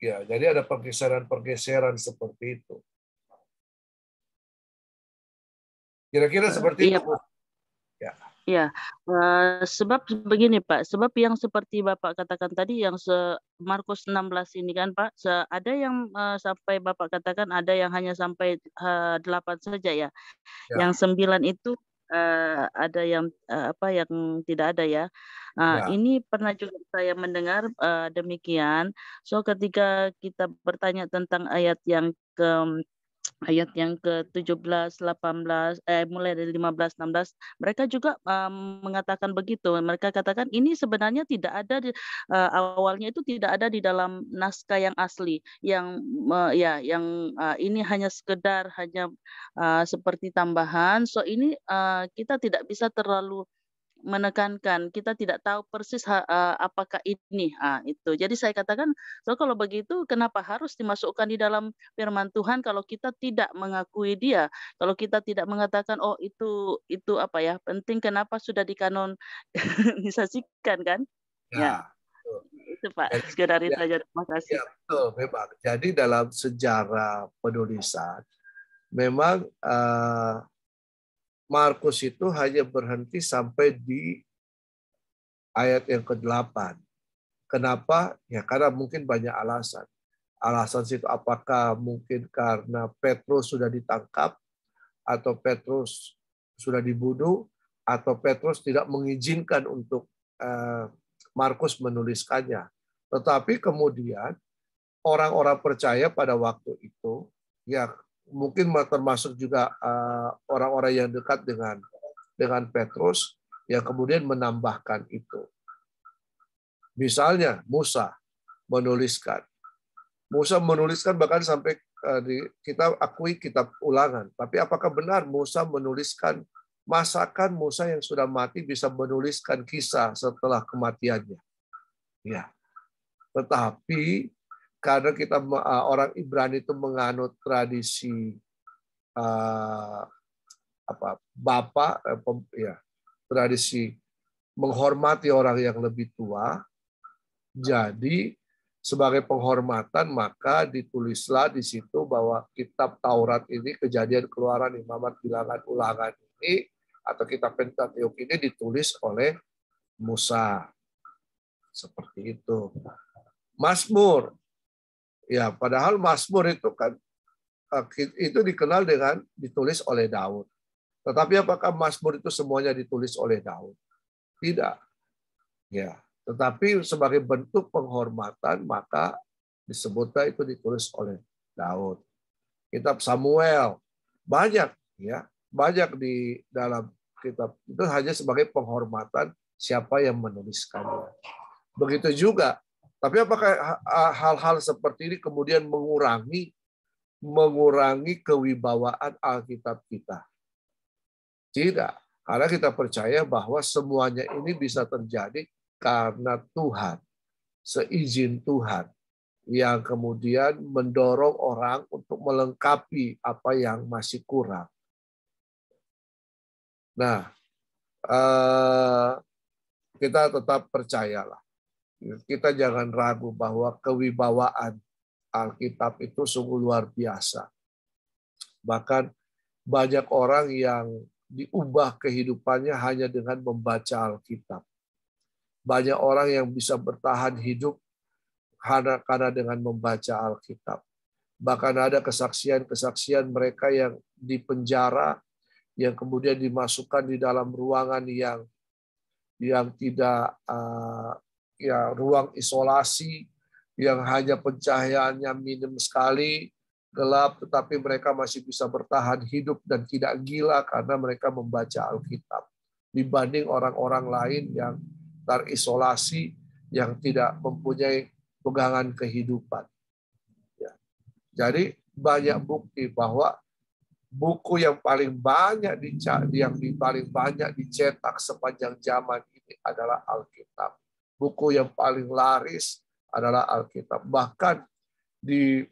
Ya, jadi ada pergeseran-pergeseran seperti itu. Kira-kira eh, seperti iya, itu. Pak. Ya. Ya, uh, sebab begini Pak, sebab yang seperti Bapak katakan tadi yang se Markus 16 ini kan Pak, ada yang uh, sampai Bapak katakan ada yang hanya sampai uh, 8 saja ya. ya. Yang 9 itu uh, ada yang uh, apa yang tidak ada ya. Uh, ya. Ini pernah juga saya mendengar uh, demikian. So ketika kita bertanya tentang ayat yang ke ayat yang ke-17, 18, eh, mulai dari 15, 16, mereka juga um, mengatakan begitu. Mereka katakan ini sebenarnya tidak ada di, uh, awalnya itu tidak ada di dalam naskah yang asli, yang uh, ya yang uh, ini hanya sekedar hanya uh, seperti tambahan. So ini uh, kita tidak bisa terlalu menekankan kita tidak tahu persis ha, uh, apakah ini ha, ah, itu. Jadi saya katakan, so kalau begitu kenapa harus dimasukkan di dalam firman Tuhan kalau kita tidak mengakui dia, kalau kita tidak mengatakan oh itu itu apa ya penting kenapa sudah dikanonisasikan kan? Ya. ya. Itu Pak, sekedar itu ya, aja. Terima kasih. Ya, betul, memang. Jadi dalam sejarah penulisan memang uh, Markus itu hanya berhenti sampai di ayat yang ke-8. Kenapa? Ya karena mungkin banyak alasan. Alasan situ apakah mungkin karena Petrus sudah ditangkap atau Petrus sudah dibunuh atau Petrus tidak mengizinkan untuk eh, Markus menuliskannya. Tetapi kemudian orang-orang percaya pada waktu itu ya mungkin termasuk juga eh, orang-orang yang dekat dengan dengan Petrus yang kemudian menambahkan itu. Misalnya Musa menuliskan. Musa menuliskan bahkan sampai eh, di, kita akui kitab ulangan. Tapi apakah benar Musa menuliskan masakan Musa yang sudah mati bisa menuliskan kisah setelah kematiannya? Ya. Tetapi karena kita eh, orang Ibrani itu menganut tradisi eh, apa bapak eh, ya tradisi menghormati orang yang lebih tua. Jadi sebagai penghormatan maka ditulislah di situ bahwa kitab Taurat ini kejadian keluaran imamat bilangan ulangan ini atau kitab Pentateuch ini ditulis oleh Musa. Seperti itu. Mazmur Ya, padahal Mazmur itu kan eh, itu dikenal dengan ditulis oleh Daud. Tetapi apakah Mazmur itu semuanya ditulis oleh Daud? Tidak. Ya, tetapi sebagai bentuk penghormatan maka disebutnya itu ditulis oleh Daud. Kitab Samuel banyak ya, banyak di dalam kitab itu hanya sebagai penghormatan siapa yang menuliskannya. Begitu juga tapi apakah hal-hal seperti ini kemudian mengurangi mengurangi kewibawaan Alkitab kita? Tidak. Karena kita percaya bahwa semuanya ini bisa terjadi karena Tuhan, seizin Tuhan yang kemudian mendorong orang untuk melengkapi apa yang masih kurang. Nah, eh, kita tetap percayalah kita jangan ragu bahwa kewibawaan Alkitab itu sungguh luar biasa. Bahkan banyak orang yang diubah kehidupannya hanya dengan membaca Alkitab. Banyak orang yang bisa bertahan hidup karena, dengan membaca Alkitab. Bahkan ada kesaksian-kesaksian mereka yang dipenjara, yang kemudian dimasukkan di dalam ruangan yang yang tidak uh, ya ruang isolasi yang hanya pencahayaannya minim sekali, gelap, tetapi mereka masih bisa bertahan hidup dan tidak gila karena mereka membaca Alkitab. Dibanding orang-orang lain yang terisolasi, yang tidak mempunyai pegangan kehidupan. Ya. Jadi banyak bukti bahwa buku yang paling banyak dicat, yang paling banyak dicetak sepanjang zaman ini adalah Alkitab buku yang paling laris adalah Alkitab. Bahkan di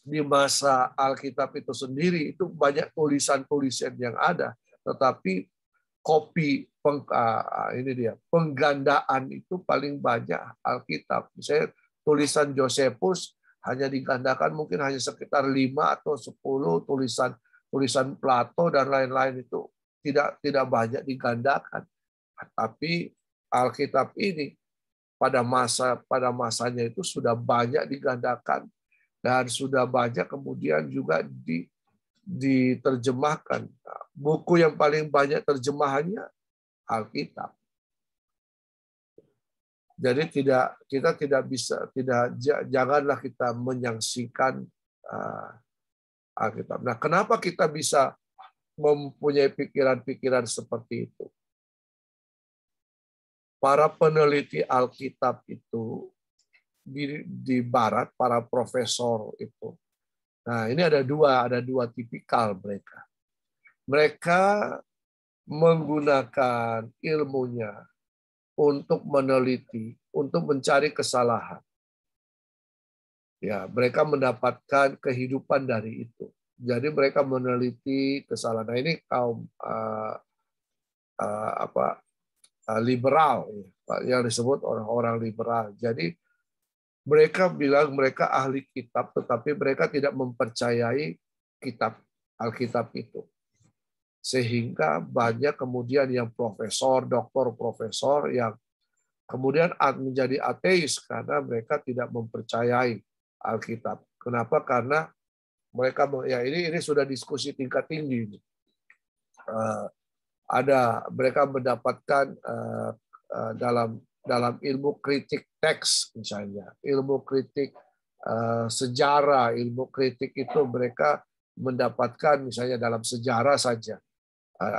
di masa Alkitab itu sendiri itu banyak tulisan-tulisan yang ada, tetapi kopi peng, ah, ah, ini dia penggandaan itu paling banyak Alkitab. Misalnya tulisan Josephus hanya digandakan mungkin hanya sekitar lima atau sepuluh tulisan tulisan Plato dan lain-lain itu tidak tidak banyak digandakan. Tapi Alkitab ini pada masa pada masanya itu sudah banyak digandakan dan sudah banyak kemudian juga di, diterjemahkan. Nah, buku yang paling banyak terjemahannya Alkitab. Jadi tidak kita tidak bisa tidak janganlah kita menyaksikan ah, Alkitab. Nah, kenapa kita bisa mempunyai pikiran-pikiran seperti itu? para peneliti Alkitab itu di, di Barat, para profesor itu. Nah, ini ada dua, ada dua tipikal mereka. Mereka menggunakan ilmunya untuk meneliti, untuk mencari kesalahan. Ya, mereka mendapatkan kehidupan dari itu. Jadi mereka meneliti kesalahan. Nah, ini kaum uh, uh, apa Ah, liberal iya. yang disebut orang-orang liberal. Jadi mereka bilang mereka ahli kitab tetapi mereka tidak mempercayai kitab Alkitab itu. Sehingga banyak kemudian yang profesor, doktor, profesor yang kemudian menjadi ateis karena mereka tidak mempercayai Alkitab. Kenapa? Karena mereka ya ini ini sudah diskusi tingkat tinggi. Uh, ada mereka mendapatkan eh, eh, dalam dalam ilmu kritik teks misalnya, ilmu kritik eh, sejarah, ilmu kritik itu mereka mendapatkan misalnya dalam sejarah saja,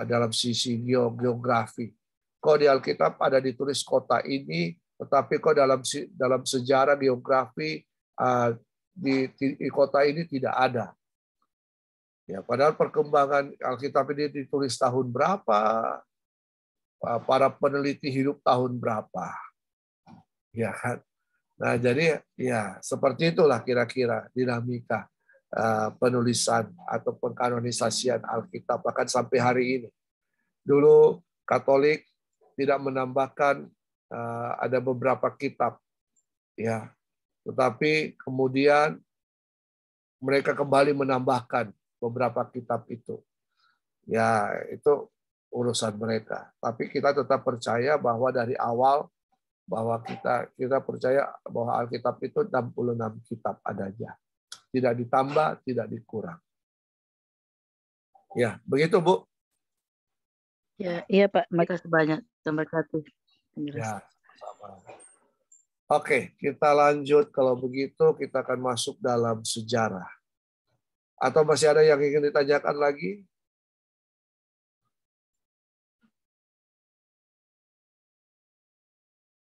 dalam sisi geografi. Kok di Alkitab ada ditulis kota ini, tetapi kok dalam dalam sejarah geografi di, di kota ini tidak ada. Ya, padahal perkembangan Alkitab ini ditulis tahun berapa, para peneliti hidup tahun berapa, ya kan? Nah, jadi ya seperti itulah kira-kira dinamika uh, penulisan atau pengkanonisasian Alkitab bahkan sampai hari ini. Dulu Katolik tidak menambahkan uh, ada beberapa kitab ya. Tetapi kemudian mereka kembali menambahkan beberapa kitab itu. Ya, itu urusan mereka. Tapi kita tetap percaya bahwa dari awal bahwa kita kita percaya bahwa Alkitab itu 66 kitab adanya. Tidak ditambah, tidak dikurang. Ya, begitu Bu. Ya, iya Pak. Makasih banyak. Terima satu. Ya, sama. Oke, kita lanjut. Kalau begitu kita akan masuk dalam sejarah. Atau masih ada yang ingin ditanyakan lagi?